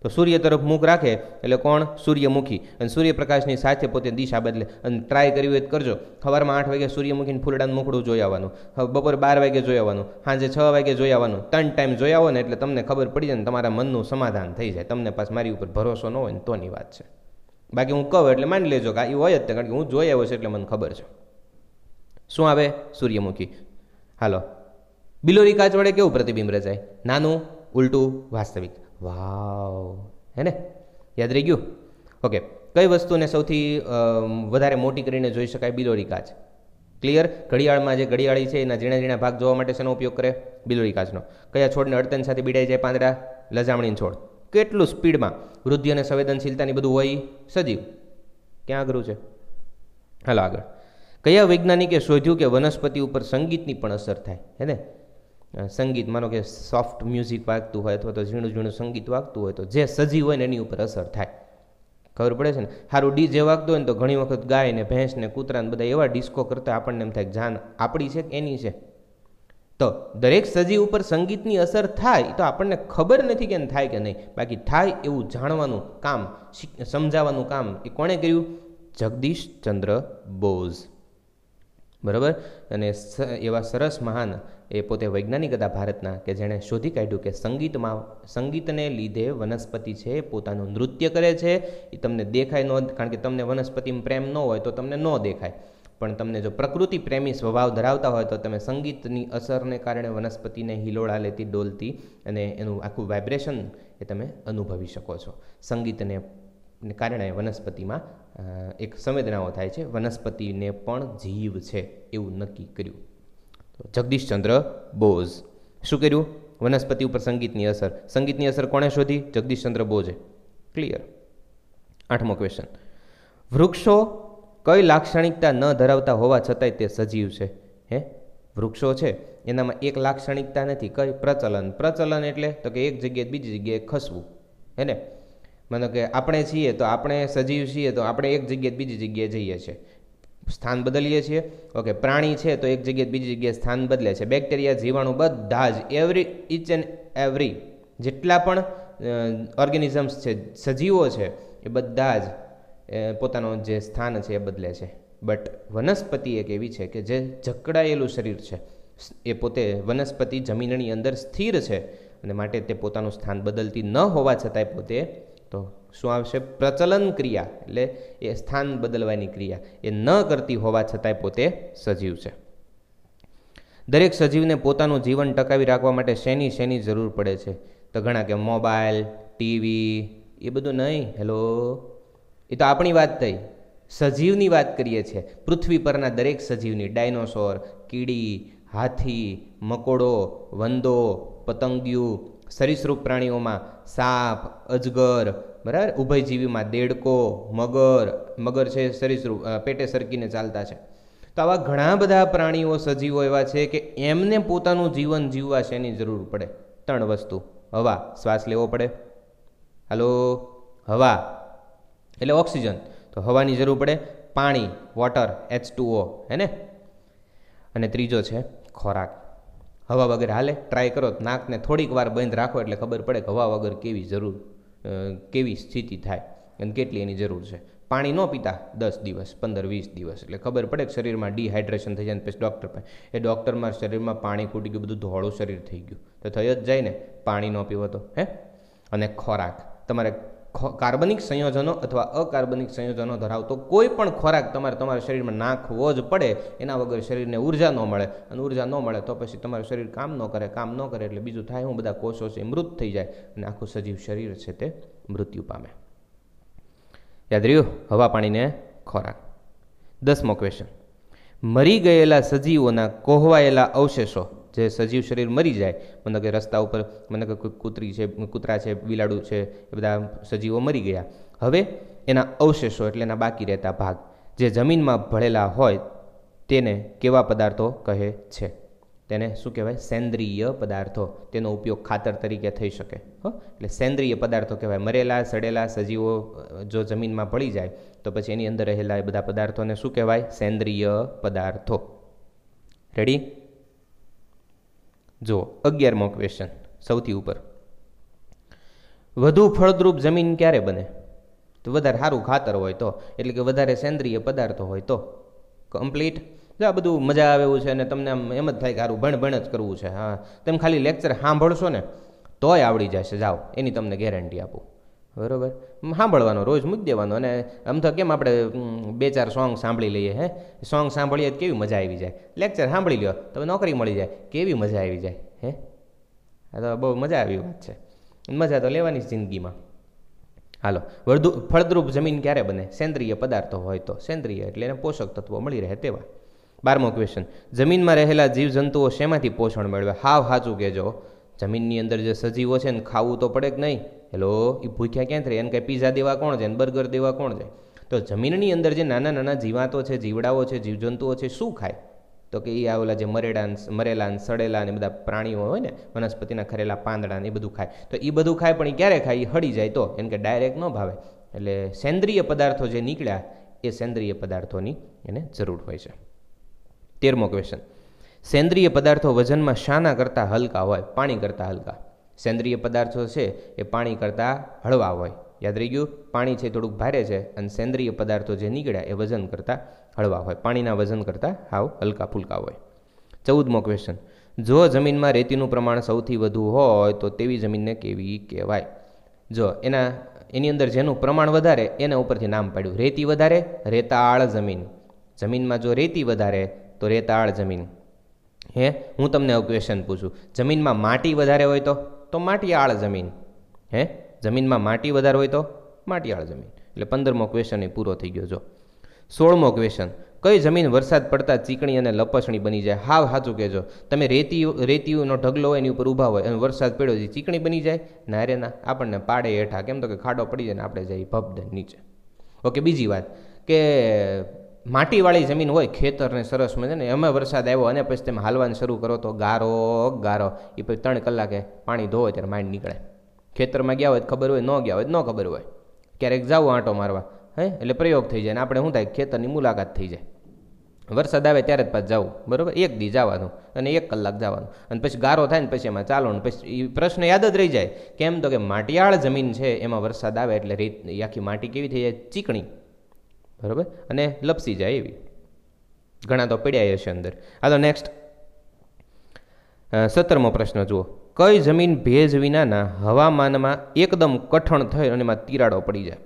તો સૂર્ય તરફ મુખ રાખે એટલે કોણ સૂર્યમુખી અને સૂર્યપ્રકાશની સાથે પોતે દિશા બદલે અને ટ્રાય કરવી હોય કરજો સવારમાં આઠ વાગે સૂર્યમુખીને ફૂલડાનું મુખડું જોઈ આવવાનું હવે બપોર બાર વાગે જોઈ આવવાનું સાંજે છ વાગે જોઈ આવવાનું ત્રણ ટાઈમ જોઈ આવો ને એટલે તમને ખબર પડી જાય ને તમારા મનનું સમાધાન થઈ જાય તમને પાસ મારી ઉપર ભરોસો ન હોય ને તોની વાત છે બાકી હું કહું એટલે માની લેજો કે એ હોય જ કારણ કે હું જોઈ આવ્યો છું એટલે મને ખબર છે શું આવે સૂર્યમુખી હાલો બિલોરી કાચ વડે કેવું પ્રતિબિંબ રચાય નાનું ઉલટું વાસ્તવિક વાવ હે ને યાદ રહી ગયું ઓકે કઈ વસ્તુને સૌથી વધારે મોટી કરીને જોઈ શકાય બિલોરી કાચ ક્લિયર ઘડિયાળમાં જે ઘડિયાળી છે એના ઝીણા ઝીણા ભાગ જોવા માટે શેનો ઉપયોગ કરે બિલોરી કાચનો કયા છોડને અડતન સાથે બીડાઈ જાય પાંદડા લજામણી છોડ કેટલું સ્પીડમાં વૃદ્ધિ અને સંવેદનશીલતાની બધું હોય સજીવ ક્યાં આગળ છે હાલો આગળ કયા વૈજ્ઞાનિકે શોધ્યું કે વનસ્પતિ ઉપર સંગીતની પણ અસર થાય હે ને સંગીત માનો કે સોફ્ટ મ્યુઝિક વાગતું હોય અથવા તો ઝીણું ઝીણું સંગીત વાગતું હોય તો જે સજીવ હોય ને એની ઉપર અસર થાય ખબર પડે છે ને સારું ડીજે વાગતું હોય ને તો ઘણી વખત ગાય ને ભેંસ ને કૂતરા બધા એવા ડિસ્કો કરતા આપણને એમ થાય જાન આપણી છે કે એની છે તો દરેક સજીવ ઉપર સંગીતની અસર થાય તો આપણને ખબર નથી કે થાય કે નહીં બાકી થાય એવું જાણવાનું કામ સમજાવવાનું કામ એ કોણે કર્યું જગદીશ ચંદ્ર બોઝ બરાબર અને એવા સરસ મહાન એ પોતે વૈજ્ઞાનિક હતા ભારતના કે જેણે શોધી કાઢ્યું કે સંગીતમાં સંગીતને લીધે વનસ્પતિ છે પોતાનું નૃત્ય કરે છે એ તમને દેખાય ન કારણ કે તમને વનસ્પતિમાં પ્રેમ ન હોય તો તમને ન દેખાય પણ તમને જો પ્રકૃતિ પ્રેમી સ્વભાવ ધરાવતા હોય તો તમે સંગીતની અસરને કારણે વનસ્પતિને હિલોળા લેતી ડોલતી અને એનું આખું વાઇબ્રેશન એ તમે અનુભવી શકો છો સંગીતને કારણે વનસ્પતિમાં એક સંવેદનાઓ થાય છે વનસ્પતિને પણ જીવ છે એવું નક્કી કર્યું જગદીશચંદ્ર બોઝ શું કર્યું વનસ્પતિ ઉપર સંગીતની અસર સંગીતની અસર કોણે શોધી જગદીશચંદ્ર બોઝે ક્લિયર આઠમો ક્વેશ્ચન વૃક્ષો કઈ લાક્ષણિકતા ન ધરાવતા હોવા છતાંય તે સજીવ છે હે વૃક્ષો છે એનામાં એક લાક્ષણિકતા નથી કઈ પ્રચલન પ્રચલન એટલે તો કે એક જગ્યાએ બીજી જગ્યાએ ખસવું હે ને માનો કે આપણે છીએ તો આપણે સજીવ છીએ તો આપણે એક જગ્યાએ બીજી જગ્યાએ જઈએ છીએ સ્થાન બદલીએ છીએ ઓકે પ્રાણી છે તો એક જગ્યાએ બીજી જગ્યાએ સ્થાન બદલે છે બેક્ટેરિયા જીવાણુ બધા જ એવરી ઇચ એન્ડ એવરી જેટલા પણ ઓર્ગેનિઝમ્સ છે સજીવો છે એ બધા જ પોતાનો જે સ્થાન છે એ બદલે છે બટ વનસ્પતિ એક એવી છે કે જે જકડાયેલું શરીર છે એ પોતે વનસ્પતિ જમીનની અંદર સ્થિર છે અને માટે તે પોતાનું સ્થાન બદલતી ન હોવા છતાંય પોતે તો શું આવશે પ્રચલન ક્રિયા એટલે એ સ્થાન બદલવાની ક્રિયા એ ન કરતી હોવા છતાંય પોતે સજીવ છે દરેક સજીવને પોતાનું જીવન ટકાવી રાખવા માટે શેની શેની જરૂર પડે છે તો ઘણા કે મોબાઈલ ટીવી એ બધું નહીં હેલો એ તો આપણી વાત થઈ સજીવની વાત કરીએ છીએ પૃથ્વી પરના દરેક સજીવની ડાયનોસોર કીડી હાથી મકોડો વંદો પતંગિયું સરીસૃપ પ્રાણીઓમાં સાપ અજગર બરાબર ઉભયજીવીમાં દેડકો મગર મગર છે સરીસૃપ પેટે સરકીને ચાલતા છે તો આવા ઘણા બધા પ્રાણીઓ સજીવો એવા છે કે એમને પોતાનું જીવન જીવવા છે એની જરૂર પડે ત્રણ વસ્તુ હવા શ્વાસ લેવો પડે હાલો હવા એટલે ઓક્સિજન તો હવાની જરૂર પડે પાણી વોટર એચ ટુઓ હે ને અને ત્રીજો છે ખોરાક હવા વગર હાલે ટ્રાય કરો નાકને થોડીક વાર બંધ રાખો એટલે ખબર પડે કે હવા વગર કેવી જરૂર કેવી સ્થિતિ થાય અને કેટલી એની જરૂર છે પાણી ન પીતા દસ દિવસ પંદર વીસ દિવસ એટલે ખબર પડે કે શરીરમાં ડિહાઇડ્રેશન થઈ જાય પછી ડૉક્ટર પાસે એ ડૉક્ટર ડૉક્ટરમાં શરીરમાં પાણી ખૂટી ગયું બધું ધોળું શરીર થઈ ગયું તો થઈ જ જાય ને પાણી ન પીવો તો હે અને ખોરાક તમારે કાર્બનિક સંયોજનો અથવા અકાર્બનિક સંયોજનો ધરાવતો કોઈ પણ ખોરાક તમારે તમારા શરીરમાં નાખવો જ પડે એના વગર શરીરને ઉર્જા ન મળે અને ઉર્જા ન મળે તો પછી તમારું શરીર કામ ન કરે કામ ન કરે એટલે બીજું થાય હું બધા કોષો છે મૃત થઈ જાય અને આખું સજીવ શરીર છે તે મૃત્યુ પામે યાદ રહ્યું હવા પાણીને ખોરાક દસમો ક્વેશ્ચન મરી ગયેલા સજીવોના કોહવાયેલા અવશેષો જે સજીવ શરીર મરી જાય મને કે રસ્તા ઉપર મને કે કોઈ કૂતરી છે કૂતરા છે બિલાડું છે એ બધા સજીવો મરી ગયા હવે એના અવશેષો એટલે એના બાકી રહેતા ભાગ જે જમીનમાં ભળેલા હોય તેને કેવા પદાર્થો કહે છે તેને શું કહેવાય સેન્દ્રિય પદાર્થો તેનો ઉપયોગ ખાતર તરીકે થઈ શકે હો એટલે સેન્દ્રિય પદાર્થો કહેવાય મરેલા સડેલા સજીવો જો જમીનમાં ભળી જાય તો પછી એની અંદર રહેલા એ બધા પદાર્થોને શું કહેવાય સેન્દ્રિય પદાર્થો રેડી જો અગિયારમો ક્વેશ્ચન સૌથી ઉપર વધુ ફળદ્રુપ જમીન ક્યારે બને તો વધારે સારું ખાતર હોય તો એટલે કે વધારે સેન્દ્રિય પદાર્થો હોય તો કમ્પ્લીટ આ બધું મજા આવે એવું છે અને તમને આમ એમ જ થાય કે સારું ભણ ભણ જ કરવું છે હા તમે ખાલી લેક્ચર સાંભળશો ને તોય આવડી જશે જાઓ એની તમને ગેરંટી આપું બરોબર સાંભળવાનો રોજ મૂકી દેવાનો અને આમ તો કેમ આપણે બે ચાર સોંગ સાંભળી લઈએ હે સોંગ સાંભળીએ તો કેવી મજા આવી જાય લેક્ચર સાંભળી લ્યો તમે નોકરી મળી જાય કેવી મજા આવી જાય હે આ તો બહુ મજા આવી વાત છે મજા તો લેવાની જિંદગીમાં હાલો વર્ધુ ફળદ્રુપ જમીન ક્યારે બને સેન્દ્રિય પદાર્થો હોય તો સેન્દ્રિય એટલે એને પોષક તત્વો મળી રહે તેવા બારમો ક્વેશ્ચન જમીનમાં રહેલા જીવજંતુઓ શેમાંથી પોષણ મેળવે હાવ સાચું કહેજો જમીનની અંદર જે સજીવો છે ને ખાવું તો પડે કે નહીં હેલો એ ભૂખ્યા ક્યાં થાય એને કાંઈ પીઝા દેવા કોણ જાય બર્ગર દેવા કોણ જાય તો જમીનની અંદર જે નાના નાના જીવાતો છે જીવડાઓ છે જીવજંતુઓ છે શું ખાય તો કે એ આ ઓલા જે મરેડા મરેલા ને સડેલા ને બધા પ્રાણીઓ હોય ને વનસ્પતિના ખરેલા પાંદડા ને એ બધું ખાય તો એ બધું ખાય પણ એ ક્યારે ખાય એ હળી જાય તો એમ કે ડાયરેક્ટ ન ભાવે એટલે સેન્દ્રિય પદાર્થો જે નીકળ્યા એ સેન્દ્રિય પદાર્થોની એને જરૂર હોય છે તેરમો ક્વેશ્ચન સેન્દ્રિય પદાર્થો વજનમાં શાના કરતાં હલકા હોય પાણી કરતાં હલકા સેન્દ્રિય પદાર્થો છે એ પાણી કરતાં હળવા હોય યાદ રહી ગયું પાણી છે થોડુંક ભારે છે અને સેન્દ્રિય પદાર્થો જે નીકળ્યા એ વજન કરતાં હળવા હોય પાણીના વજન કરતાં હાવ હલકા ફૂલકા હોય ચૌદમો ક્વેશ્ચન જો જમીનમાં રેતીનું પ્રમાણ સૌથી વધુ હોય તો તેવી જમીનને કેવી કહેવાય જો એના એની અંદર જેનું પ્રમાણ વધારે એના ઉપરથી નામ પાડ્યું રેતી વધારે રેતાળ જમીન જમીનમાં જો રેતી વધારે તો રેતાળ જમીન હે હું તમને ક્વેશ્ચન પૂછું જમીનમાં માટી વધારે હોય તો તો માટીયાળ જમીન હે જમીનમાં માટી વધારે હોય તો માટીયાળ જમીન એટલે પંદરમો ક્વેશ્ચન એ પૂરો થઈ ગયો જો સોળમો ક્વેશ્ચન કઈ જમીન વરસાદ પડતા ચીકણી અને લપસણી બની જાય હાવ સાચું કહેજો તમે રેતી રેતીઓનો ઢગલો હોય એની ઉપર ઊભા હોય અને વરસાદ પડ્યો છે ચીકણી બની જાય ના રે ના આપણને પાડે હેઠા કેમ તો કે ખાડો પડી જાય ને આપણે જઈએ ભબદન નીચે ઓકે બીજી વાત કે માટીવાળી જમીન હોય ખેતરને સરસ મજાને એમાં વરસાદ આવ્યો અને પછી તમે હાલવાનું શરૂ કરો તો ગારો ગારો એ પછી ત્રણ કલાકે પાણી ધોવે ત્યારે માંડ નીકળે ખેતરમાં ગયા હોય ખબર હોય ન ગયા હોય ન ખબર હોય ક્યારેક જાઓ આંટો મારવા હે એટલે પ્રયોગ થઈ જાય ને આપણે શું થાય ખેતરની મુલાકાત થઈ જાય વરસાદ આવે ત્યારે જ પાછ જવું બરાબર એક દી જવાનું અને એક કલાક જવાનું અને પછી ગારો થાય ને પછી એમાં ચાલવાનું પછી એ પ્રશ્ન યાદ જ રહી જાય કેમ તો કે માટિયાળ જમીન છે એમાં વરસાદ આવે એટલે રીત આખી માટી કેવી થઈ જાય ચીકણી બરાબર અને લપસી જાય એવી ઘણા તો પડ્યા હશે અંદર આ તો નેક્સ્ટ સત્તરમો પ્રશ્ન જુઓ કઈ જમીન ભેજ વિનાના હવામાનમાં એકદમ કઠણ થઈ અને એમાં તિરાડો પડી જાય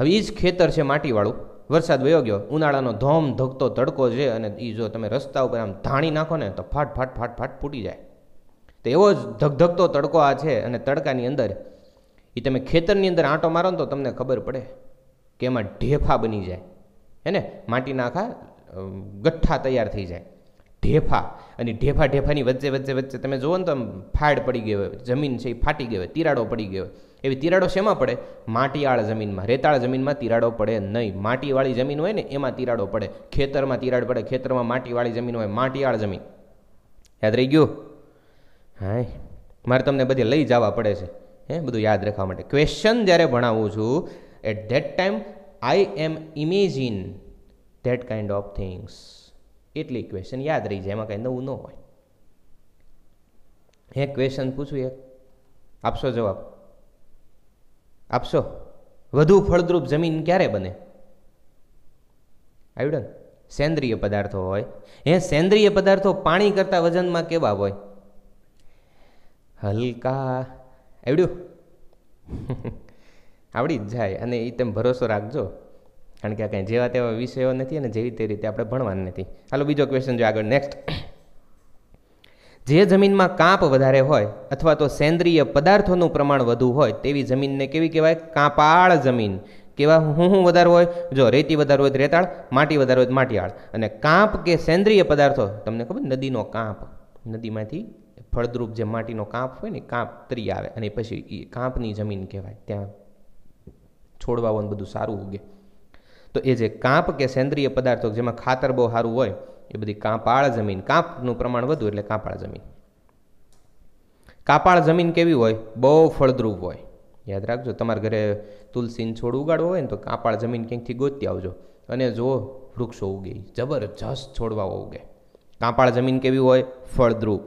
હવે એ જ ખેતર છે માટીવાળું વરસાદ વયો ગયો ઉનાળાનો ધોમ ધગતો તડકો છે અને એ જો તમે રસ્તા ઉપર આમ ધાણી નાખો ને તો ફાટ ફાટ ફાટ ફાટ ફૂટી જાય તો એવો જ ધગધગતો તડકો આ છે અને તડકાની અંદર એ તમે ખેતરની અંદર આંટો મારો ને તો તમને ખબર પડે કે એમાં ઢેફા બની જાય હે ને માટીના આખા ગઠ્ઠા તૈયાર થઈ જાય ઢેફા અને ઢેફા ઢેફાની વચ્ચે વચ્ચે વચ્ચે તમે જુઓ ને તો ફાડ પડી ગયો હોય જમીન છે એ ફાટી ગયો હોય તિરાડો પડી ગયો હોય એવી તિરાડો શેમાં પડે માટીવાળા જમીનમાં રેતાળ જમીનમાં તિરાડો પડે નહીં માટીવાળી જમીન હોય ને એમાં તિરાડો પડે ખેતરમાં તિરાડ પડે ખેતરમાં માટીવાળી જમીન હોય માટીવાળી જમીન યાદ રહી ગયું હા મારે તમને બધે લઈ જવા પડે છે હે બધું યાદ રાખવા માટે ક્વેશ્ચન જ્યારે ભણાવું છું at that time I am imagine that kind of things એટલી ક્વેશ્ચન યાદ રહી જાય એમાં કાંઈ નવું ન હોય હે ક્વેશ્ચન પૂછું એક આપશો જવાબ આપશો વધુ ફળદ્રુપ જમીન ક્યારે બને આવડે સેન્દ્રિય પદાર્થો હોય હે સેન્દ્રિય પદાર્થો પાણી કરતાં વજનમાં કેવા હોય હલકા આવડ્યું આવડી જ જાય અને એ તેમ ભરોસો રાખજો કારણ કે આ કાંઈ જેવા તેવા વિષયો નથી અને જેવી તે રીતે આપણે ભણવાનું નથી હાલો બીજો ક્વેશ્ચન જો આગળ નેક્સ્ટ જે જમીનમાં કાંપ વધારે હોય અથવા તો સેન્દ્રિય પદાર્થોનું પ્રમાણ વધુ હોય તેવી જમીનને કેવી કહેવાય કાંપાળ જમીન કેવા હું હું વધારે હોય જો રેતી વધારે હોય તો રેતાળ માટી વધારે હોય તો માટીયાળ અને કાંપ કે સેન્દ્રિય પદાર્થો તમને ખબર નદીનો કાંપ નદીમાંથી ફળદ્રુપ જે માટીનો કાંપ હોય ને કાંપ તરી આવે અને પછી એ કાંપની જમીન કહેવાય ત્યાં છોડ વાવોને બધું સારું ઉગે તો એ જે કાંપ કે સેન્દ્રિય પદાર્થો જેમાં ખાતર બહુ સારું હોય એ બધી કાંપાળ જમીન કાંપનું પ્રમાણ વધુ એટલે કાંપાળ જમીન કાપાળ જમીન કેવી હોય બહુ ફળદ્રુપ હોય યાદ રાખજો તમારા ઘરે તુલસીને છોડ ઉગાડવો હોય ને તો કાપાળ જમીન ક્યાંકથી ગોતી આવજો અને જો વૃક્ષો ઉગે જબરજસ્ત છોડવાઓ ઉગે કાપાળ જમીન કેવી હોય ફળદ્રુપ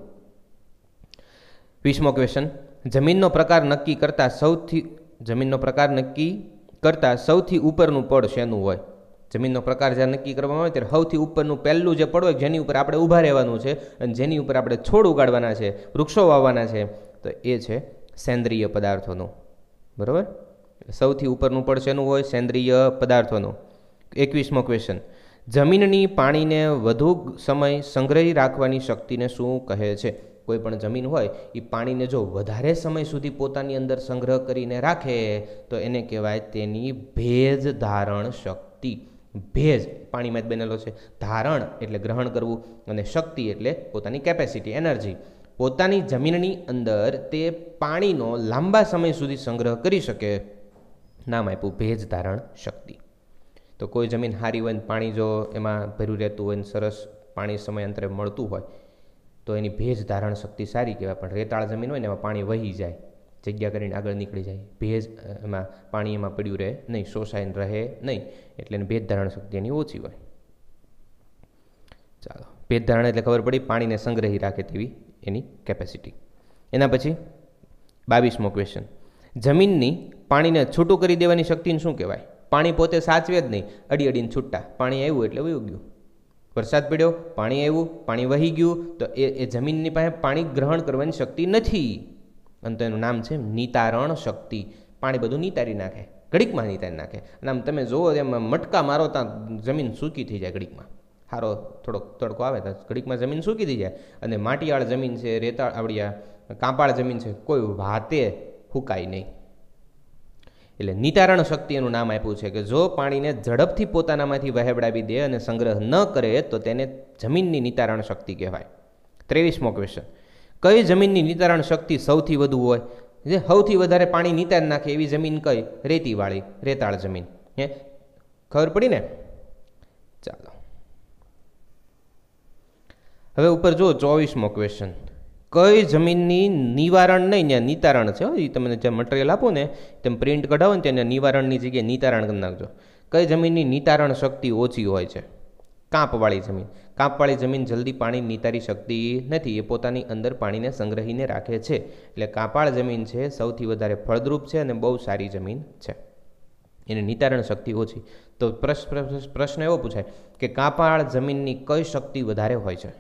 વીસમો ક્વેશ્ચન જમીનનો પ્રકાર નક્કી કરતા સૌથી જમીનનો પ્રકાર નક્કી કરતાં સૌથી ઉપરનું પડ શેનું હોય જમીનનો પ્રકાર જ્યારે નક્કી કરવામાં આવે ત્યારે સૌથી ઉપરનું પહેલું જે પડ હોય જેની ઉપર આપણે ઊભા રહેવાનું છે અને જેની ઉપર આપણે છોડ ઉગાડવાના છે વૃક્ષો વાવવાના છે તો એ છે સેન્દ્રિય પદાર્થોનું બરાબર સૌથી ઉપરનું પડ શેનું હોય સેન્દ્રિય પદાર્થોનું એકવીસમો ક્વેશ્ચન જમીનની પાણીને વધુ સમય સંગ્રહી રાખવાની શક્તિને શું કહે છે કોઈ પણ જમીન હોય એ પાણીને જો વધારે સમય સુધી પોતાની અંદર સંગ્રહ કરીને રાખે તો એને કહેવાય તેની ભેજ ધારણ શક્તિ ભેજ પાણીમાં જ બનેલો છે ધારણ એટલે ગ્રહણ કરવું અને શક્તિ એટલે પોતાની કેપેસિટી એનર્જી પોતાની જમીનની અંદર તે પાણીનો લાંબા સમય સુધી સંગ્રહ કરી શકે નામ આપ્યું ભેજ ધારણ શક્તિ તો કોઈ જમીન હારી હોય ને પાણી જો એમાં ભર્યું રહેતું હોય ને સરસ પાણી સમયાંતરે મળતું હોય તો એની ભેજ ધારણ શક્તિ સારી કહેવાય પણ રેતાળ જમીન હોય ને એમાં પાણી વહી જાય જગ્યા કરીને આગળ નીકળી જાય ભેજ એમાં પાણી એમાં પડ્યું રહે નહીં શોષાઈને રહે નહીં એટલે એની ભેજ ધારણ શક્તિ એની ઓછી હોય ચાલો ભેજ ધારણ એટલે ખબર પડી પાણીને સંગ્રહી રાખે તેવી એની કેપેસિટી એના પછી બાવીસમો ક્વેશ્ચન જમીનની પાણીને છૂટું કરી દેવાની શક્તિને શું કહેવાય પાણી પોતે સાચવે જ નહીં અડી અડીને છૂટા પાણી આવ્યું એટલે વયું ગયું વરસાદ પડ્યો પાણી આવ્યું પાણી વહી ગયું તો એ એ જમીનની પાસે પાણી ગ્રહણ કરવાની શક્તિ નથી અને તો એનું નામ છે નિતારણ શક્તિ પાણી બધું નિતારી નાખે ઘડીકમાં નિતારી નાખે અને આમ તમે જુઓ એમ મટકા મારો ત્યાં જમીન સૂકી થઈ જાય ઘડીકમાં સારો થોડોક તડકો આવે તો ઘડીકમાં જમીન સૂકી થઈ જાય અને માટીવાળ જમીન છે રેતાળ આપણી કાંપાળ જમીન છે કોઈ વાતે હુકાય નહીં એટલે નિતારણ શક્તિ એનું નામ આપ્યું છે કે જો પાણીને ઝડપથી પોતાનામાંથી વહેવડાવી દે અને સંગ્રહ ન કરે તો તેને જમીનની નિતારણ શક્તિ કહેવાય ત્રેવીસમો ક્વેશ્ચન કઈ જમીનની નિતારણ શક્તિ સૌથી વધુ હોય જે સૌથી વધારે પાણી નિતાર નાખે એવી જમીન કઈ રેતીવાળી રેતાળ જમીન હે ખબર પડી ને ચાલો હવે ઉપર જો ચોવીસમો ક્વેશ્ચન કઈ જમીનની નિવારણ નહીં ત્યાં નિતારણ છે એ તમને જે મટીરિયલ આપો ને તમે પ્રિન્ટ કઢાવો ને ત્યાં નિવારણની જગ્યાએ નિતારણ કરી નાખજો કઈ જમીનની નિતારણ શક્તિ ઓછી હોય છે કાંપવાળી જમીન કાંપવાળી જમીન જલ્દી પાણી નિતારી શકતી નથી એ પોતાની અંદર પાણીને સંગ્રહીને રાખે છે એટલે કાંપાળ જમીન છે સૌથી વધારે ફળદ્રુપ છે અને બહુ સારી જમીન છે એની નિતારણ શક્તિ ઓછી તો પ્રશ્ન એવો પૂછાય કે કાંપાળ જમીનની કઈ શક્તિ વધારે હોય છે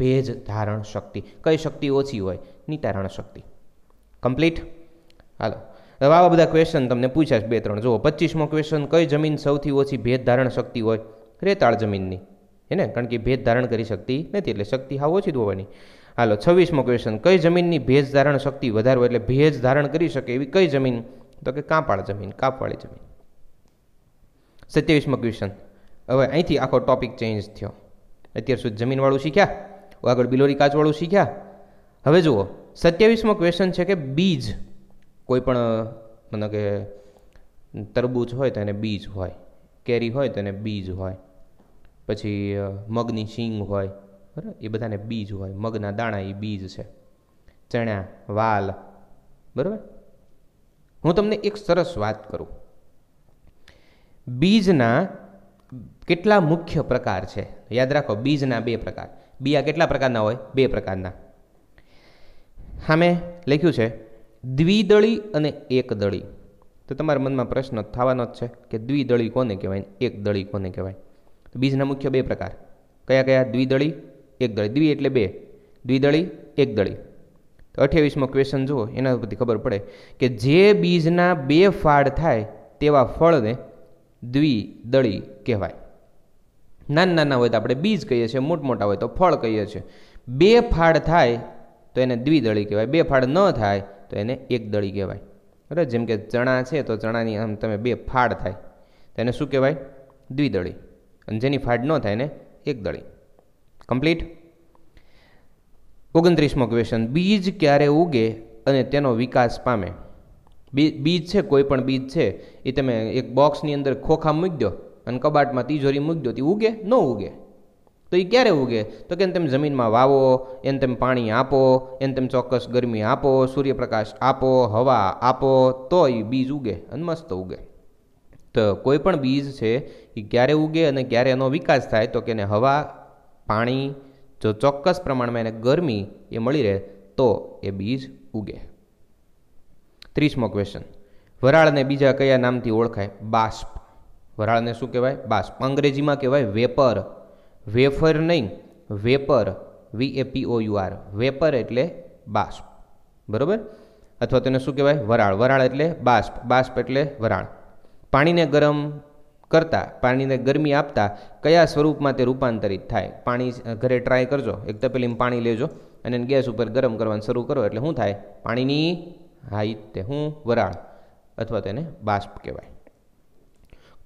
ભેજ ધારણ શક્તિ કઈ શક્તિ ઓછી હોય નિતારણ શક્તિ કમ્પ્લીટ હાલો હવે આવા બધા ક્વેશ્ચન તમને પૂછ્યા બે ત્રણ જુઓ પચીસમો ક્વેશ્ચન કઈ જમીન સૌથી ઓછી ભેદ ધારણ શક્તિ હોય રેતાળ જમીનની હેને કારણ કે ભેદ ધારણ કરી શકતી નથી એટલે શક્તિ હા ઓછી હોવાની હાલો છવ્વીસમો ક્વેશ્ચન કઈ જમીનની ભેજ ધારણ શક્તિ વધારવો એટલે ભેજ ધારણ કરી શકે એવી કઈ જમીન તો કે કાંપાળ જમીન કાપવાળી જમીન સત્યાવીસમો ક્વેશ્ચન હવે અહીંથી આખો ટોપિક ચેન્જ થયો અત્યાર સુધી જમીનવાળું શીખ્યા આગળ બિલોરી કાચવાળું શીખ્યા હવે જુઓ સત્યાવીસમો ક્વેશ્ચન છે કે બીજ કોઈ પણ મતલબ કે તરબૂચ હોય તો એને બીજ હોય કેરી હોય તો એને બીજ હોય પછી મગની શીંગ હોય બરાબર એ બધાને બીજ હોય મગના દાણા એ બીજ છે ચણા વાલ બરાબર હું તમને એક સરસ વાત કરું બીજના કેટલા મુખ્ય પ્રકાર છે યાદ રાખો બીજના બે પ્રકાર બીયા કેટલા પ્રકારના હોય બે પ્રકારના સામે લખ્યું છે દ્વિદળી અને એકદળી તો તમારા મનમાં પ્રશ્ન થવાનો જ છે કે દ્વિદળી કોને કહેવાય એક દળી કોને કહેવાય બીજના મુખ્ય બે પ્રકાર કયા કયા દ્વિદળી એકદળી દ્વિ એટલે બે દ્વિદળી એકદળી તો અઠ્યાવીસમો ક્વેશ્ચન જુઓ એના પરથી ખબર પડે કે જે બીજના બે ફાળ થાય તેવા ફળને દ્વિદળી કહેવાય નાના નાના હોય તો આપણે બીજ કહીએ છીએ મોટા હોય તો ફળ કહીએ છીએ બે ફાળ થાય તો એને દ્વિદળી કહેવાય બે ફાળ ન થાય તો એને એકદળી કહેવાય બરાબર જેમ કે ચણા છે તો ચણાની આમ તમે બે ફાળ થાય તો એને શું કહેવાય દ્વિદળી અને જેની ફાળ ન થાય એને એકદળી કમ્પ્લીટ ઓગણત્રીસમો ક્વેશ્ચન બીજ ક્યારે ઉગે અને તેનો વિકાસ પામે બીજ છે કોઈ પણ બીજ છે એ તમે એક બોક્સની અંદર ખોખા મૂકી દો અને કબાટમાં તિજોરી મૂકી દો તે ઉગે ન ઉગે તો એ ક્યારે ઉગે તો કે તમે જમીનમાં વાવો એને તમે પાણી આપો એને તમે ચોક્કસ ગરમી આપો સૂર્યપ્રકાશ આપો હવા આપો તો એ બીજ ઉગે અને મસ્ત ઉગે તો કોઈ પણ બીજ છે એ ક્યારે ઉગે અને ક્યારે એનો વિકાસ થાય તો કે એને હવા પાણી જો ચોક્કસ પ્રમાણમાં એને ગરમી એ મળી રહે તો એ બીજ ઉગે ત્રીસમો ક્વેશ્ચન વરાળને બીજા કયા નામથી ઓળખાય બાષ્પ વરાળને શું કહેવાય બાષ્પ અંગ્રેજીમાં કહેવાય વેપર વેફર નહીં vapour V A P O U R vapour એટલે બાષ્પ બરાબર અથવા તેને શું કહેવાય વરાળ વરાળ એટલે બાષ્પ બાષ્પ એટલે વરાળ પાણીને ગરમ કરતાં પાણીને ગરમી આપતા કયા સ્વરૂપમાં તે રૂપાંતરિત થાય પાણી ઘરે ટ્રાય કરજો એક તપેલીમાં પાણી લેજો અને ગેસ ઉપર ગરમ કરવાનું શરૂ કરો એટલે શું થાય પાણીની હાઈ તે હું વરાળ અથવા તેને બાષ્પ કહેવાય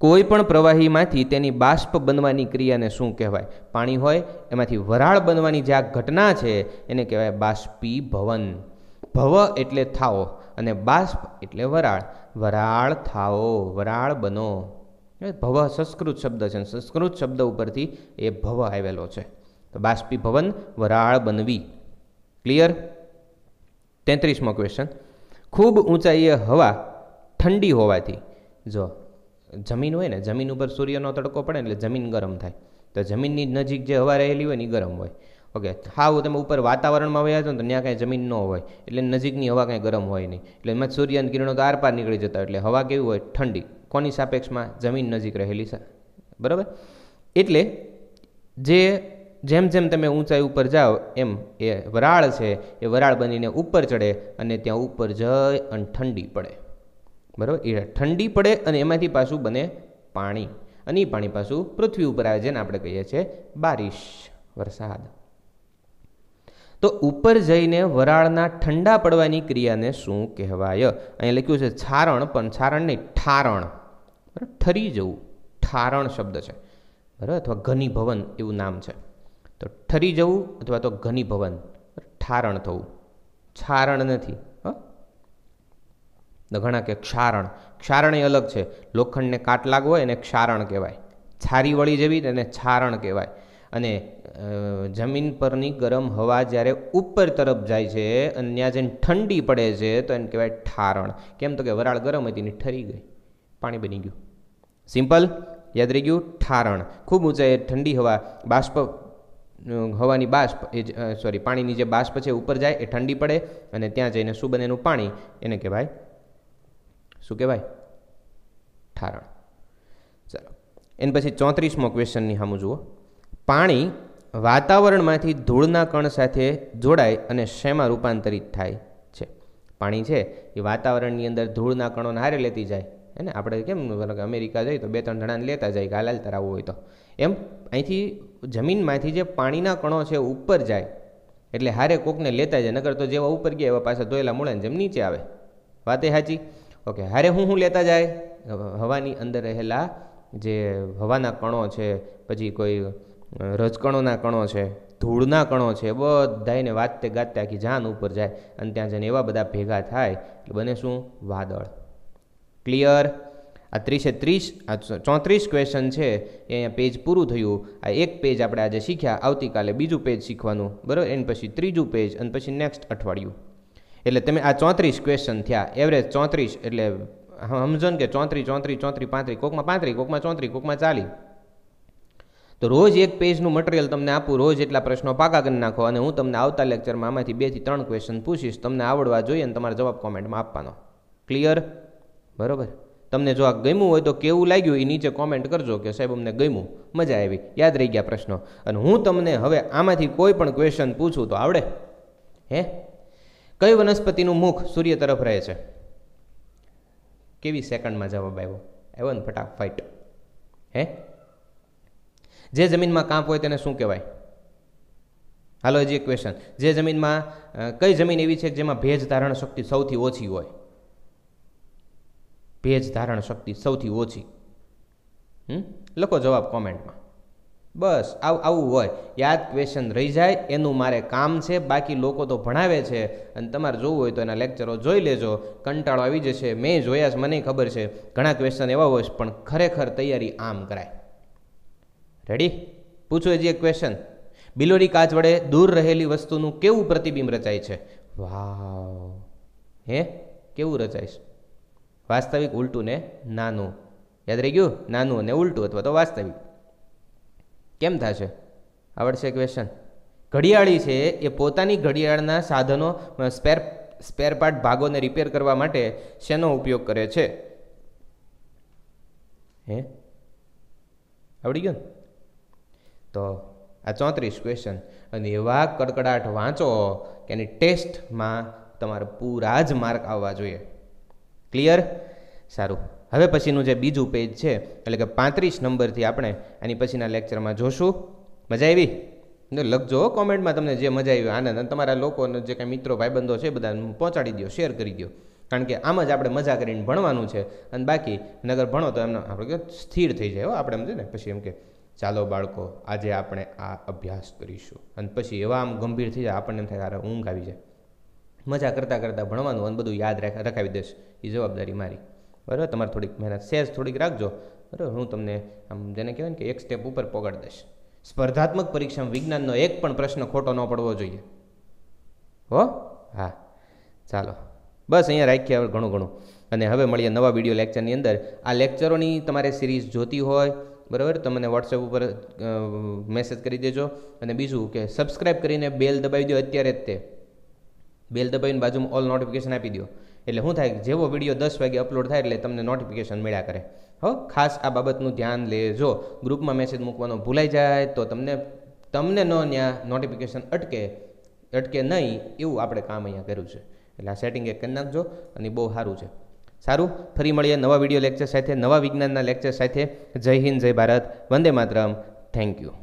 કોઈ પણ પ્રવાહીમાંથી તેની બાષ્પ બનવાની ક્રિયાને શું કહેવાય પાણી હોય એમાંથી વરાળ બનવાની જે આ ઘટના છે એને કહેવાય બાષ્પીભવન ભવ એટલે થાઓ અને બાષ્પ એટલે વરાળ વરાળ થાઓ વરાળ બનો ભવ સંસ્કૃત શબ્દ છે સંસ્કૃત શબ્દ ઉપરથી એ ભવ આવેલો છે તો બાષ્પીભવન વરાળ બનવી ક્લિયર તેત્રીસમો ક્વેશ્ચન ખૂબ ઊંચાઈએ હવા ઠંડી હોવાથી જો જમીન હોય ને જમીન ઉપર સૂર્યનો તડકો પડે એટલે જમીન ગરમ થાય તો જમીનની નજીક જે હવા રહેલી હોય ને એ ગરમ હોય ઓકે હાવ તમે ઉપર વાતાવરણમાં વયા છો ને તો ત્યાં કાંઈ જમીન ન હોય એટલે નજીકની હવા કાંઈ ગરમ હોય નહીં એટલે એમાં સૂર્યની કિરણો તો આરપાર નીકળી જતા એટલે હવા કેવી હોય ઠંડી કોની સાપેક્ષમાં જમીન નજીક રહેલી છે બરાબર એટલે જે જેમ જેમ તમે ઊંચાઈ ઉપર જાઓ એમ એ વરાળ છે એ વરાળ બનીને ઉપર ચડે અને ત્યાં ઉપર જઈ અને ઠંડી પડે બરાબર એ ઠંડી પડે અને એમાંથી પાછું બને પાણી અને એ પાણી પાછું પૃથ્વી ઉપર આવે જેને આપણે કહીએ છીએ બારિશ વરસાદ તો ઉપર જઈને વરાળના ઠંડા પડવાની ક્રિયાને શું કહેવાય અહીં લખ્યું છે છારણ પણ છારણ નહીં ઠારણ બરાબર ઠરી જવું ઠારણ શબ્દ છે બરાબર અથવા ઘનીભવન એવું નામ છે તો ઠરી જવું અથવા તો ઘનીભવન ઠારણ થવું છારણ નથી તો ઘણા કે ક્ષારણ ક્ષારણ એ અલગ છે લોખંડને કાટ લાગવો એને ક્ષારણ કહેવાય છારી વળી જેવી એને છારણ કહેવાય અને જમીન પરની ગરમ હવા જ્યારે ઉપર તરફ જાય છે અને ત્યાં જઈને ઠંડી પડે છે તો એને કહેવાય ઠારણ કેમ તો કે વરાળ ગરમ હતી ને ઠરી ગઈ પાણી બની ગયું સિમ્પલ યાદ રહી ગયું ઠારણ ખૂબ ઊંચાઈ ઠંડી હવા બાષ્પ હવાની બાષ્પ એ સોરી પાણીની જે બાષ્પ છે ઉપર જાય એ ઠંડી પડે અને ત્યાં જઈને શું બને એનું પાણી એને કહેવાય શું કહેવાય ઠારણ ચાલો એન પછી ચોત્રીસમો ક્વેશ્ચનની સામું જુઓ પાણી વાતાવરણમાંથી ધૂળના કણ સાથે જોડાય અને શેમાં રૂપાંતરિત થાય છે પાણી છે એ વાતાવરણની અંદર ધૂળના કણોને હારે લેતી જાય હે ને આપણે કેમ અમેરિકા જઈએ તો બે ત્રણ જણાને લેતા જાય કે હાલ તરાવવું હોય તો એમ અહીંથી જમીનમાંથી જે પાણીના કણો છે ઉપર જાય એટલે હારે કોકને લેતા જાય નગર તો જેવા ઉપર ગયા એવા પાછા ધોયેલા મૂળે જેમ નીચે આવે વાત એ સાચી ઓકે હારે હું હું લેતા જાય હવાની અંદર રહેલા જે હવાના કણો છે પછી કોઈ રજકણોના કણો છે ધૂળના કણો છે બધાને વાતે ગાતે આખી જાન ઉપર જાય અને ત્યાં જઈને એવા બધા ભેગા થાય એટલે બને શું વાદળ ક્લિયર આ ત્રીસે ત્રીસ આ ચોત્રીસ ક્વેશ્ચન છે એ અહીંયા પેજ પૂરું થયું આ એક પેજ આપણે આજે શીખ્યા આવતીકાલે બીજું પેજ શીખવાનું બરાબર એન પછી ત્રીજું પેજ અને પછી નેક્સ્ટ અઠવાડિયું એટલે તમે આ ચોત્રીસ ક્વેશ્ચન થયા એવરેજ ચોત્રીસ એટલે સમજો ને કે ચોત્રીસ ચોત્રીસ ચોત્રીસ પાંત્રીસ કોકમાં પાંત્રીસ કોકમાં ચોત્રીસ કોકમાં ચાલી તો રોજ એક પેજનું મટીરિયલ તમને આપું રોજ એટલા પ્રશ્નો પાકા કરી નાખો અને હું તમને આવતા લેક્ચરમાં આમાંથી બેથી ત્રણ ક્વેશ્ચન પૂછીશ તમને આવડવા જોઈએ અને તમારો જવાબ કોમેન્ટમાં આપવાનો ક્લિયર બરોબર તમને જો આ ગમ્યું હોય તો કેવું લાગ્યું એ નીચે કોમેન્ટ કરજો કે સાહેબ અમને ગમ્યું મજા આવી યાદ રહી ગયા પ્રશ્નો અને હું તમને હવે આમાંથી કોઈ પણ ક્વેશ્ચન પૂછું તો આવડે હે કઈ વનસ્પતિનું મુખ સૂર્ય તરફ રહે છે કેવી સેકન્ડમાં જવાબ આવ્યો આવ્યો ને ફાઇટ હે જે જમીનમાં કાંપ હોય તેને શું કહેવાય હાલો હજી એક ક્વેશ્ચન જે જમીનમાં કઈ જમીન એવી છે કે જેમાં ભેજ ધારણ શક્તિ સૌથી ઓછી હોય ભેજ ધારણ શક્તિ સૌથી ઓછી લખો જવાબ કોમેન્ટમાં બસ આવું આવું હોય યાદ ક્વેશ્ચન રહી જાય એનું મારે કામ છે બાકી લોકો તો ભણાવે છે અને તમારે જોવું હોય તો એના લેક્ચરો જોઈ લેજો કંટાળો આવી જશે મેં જોયા છે મને ખબર છે ઘણા ક્વેશ્ચન એવા હોય પણ ખરેખર તૈયારી આમ કરાય રેડી પૂછો હજી એક ક્વેશ્ચન બિલોરી કાચ વડે દૂર રહેલી વસ્તુનું કેવું પ્રતિબિંબ રચાય છે વાવ હે કેવું રચાય છે વાસ્તવિક ઉલટું ને નાનું યાદ રહી ગયું નાનું અને ઉલટું અથવા તો વાસ્તવિક કેમ થશે આવડશે ક્વેશ્ચન ઘડિયાળી છે એ પોતાની ઘડિયાળના સાધનો સ્પેર સ્પેરપાર્ટ ભાગોને રિપેર કરવા માટે શેનો ઉપયોગ કરે છે હે આવડી ગયું તો આ ચોત્રીસ ક્વેશ્ચન અને એવા કડકડાટ વાંચો કે એની ટેસ્ટમાં તમારે પૂરા જ માર્ક આવવા જોઈએ ક્લિયર સારું હવે પછીનું જે બીજું પેજ છે એટલે કે પાંત્રીસ નંબરથી આપણે એની પછીના લેક્ચરમાં જોશું મજા આવી ને લખજો કોમેન્ટમાં તમને જે મજા આવી આનંદ અને તમારા લોકોને જે કાંઈ મિત્રો ભાઈબંધો છે એ બધા પહોંચાડી દો શેર કરી દો કારણ કે આમ જ આપણે મજા કરીને ભણવાનું છે અને બાકી નગર ભણો તો એમનો આપણે સ્થિર થઈ જાય આપણે એમ છે ને પછી એમ કે ચાલો બાળકો આજે આપણે આ અભ્યાસ કરીશું અને પછી એવા આમ ગંભીર થઈ જાય આપણને એમ થાય અરે ઊંઘ આવી જાય મજા કરતાં કરતાં ભણવાનું અને બધું યાદ રખાવી દઈશ એ જવાબદારી મારી બરાબર તમારે થોડીક મહેનત સેજ થોડીક રાખજો બરાબર હું તમને આમ જેને કહેવાય ને કે એક સ્ટેપ ઉપર પગાડ દઈશ સ્પર્ધાત્મક પરીક્ષામાં વિજ્ઞાનનો એક પણ પ્રશ્ન ખોટો ન પડવો જોઈએ હો હા ચાલો બસ અહીંયા રાખીએ હવે ઘણું ઘણું અને હવે મળીએ નવા વિડીયો લેક્ચરની અંદર આ લેક્ચરોની તમારે સિરીઝ જોતી હોય બરાબર તમને વોટ્સએપ ઉપર મેસેજ કરી દેજો અને બીજું કે સબસ્ક્રાઈબ કરીને બેલ દબાવી દો અત્યારે જ તે બેલ દબાવીને બાજુમાં ઓલ નોટિફિકેશન આપી દો એટલે શું થાય જેવો વિડીયો દસ વાગે અપલોડ થાય એટલે તમને નોટિફિકેશન મળ્યા કરે હો ખાસ આ બાબતનું ધ્યાન લેજો ગ્રુપમાં મેસેજ મૂકવાનો ભૂલાઈ જાય તો તમને તમને ન ત્યાં નોટિફિકેશન અટકે અટકે નહીં એવું આપણે કામ અહીંયા કર્યું છે એટલે આ સેટિંગ એક કરી નાખજો અને બહુ સારું છે સારું ફરી મળીએ નવા વિડીયો લેક્ચર સાથે નવા વિજ્ઞાનના લેક્ચર સાથે જય હિન્દ જય ભારત વંદે માતરમ થેન્ક યુ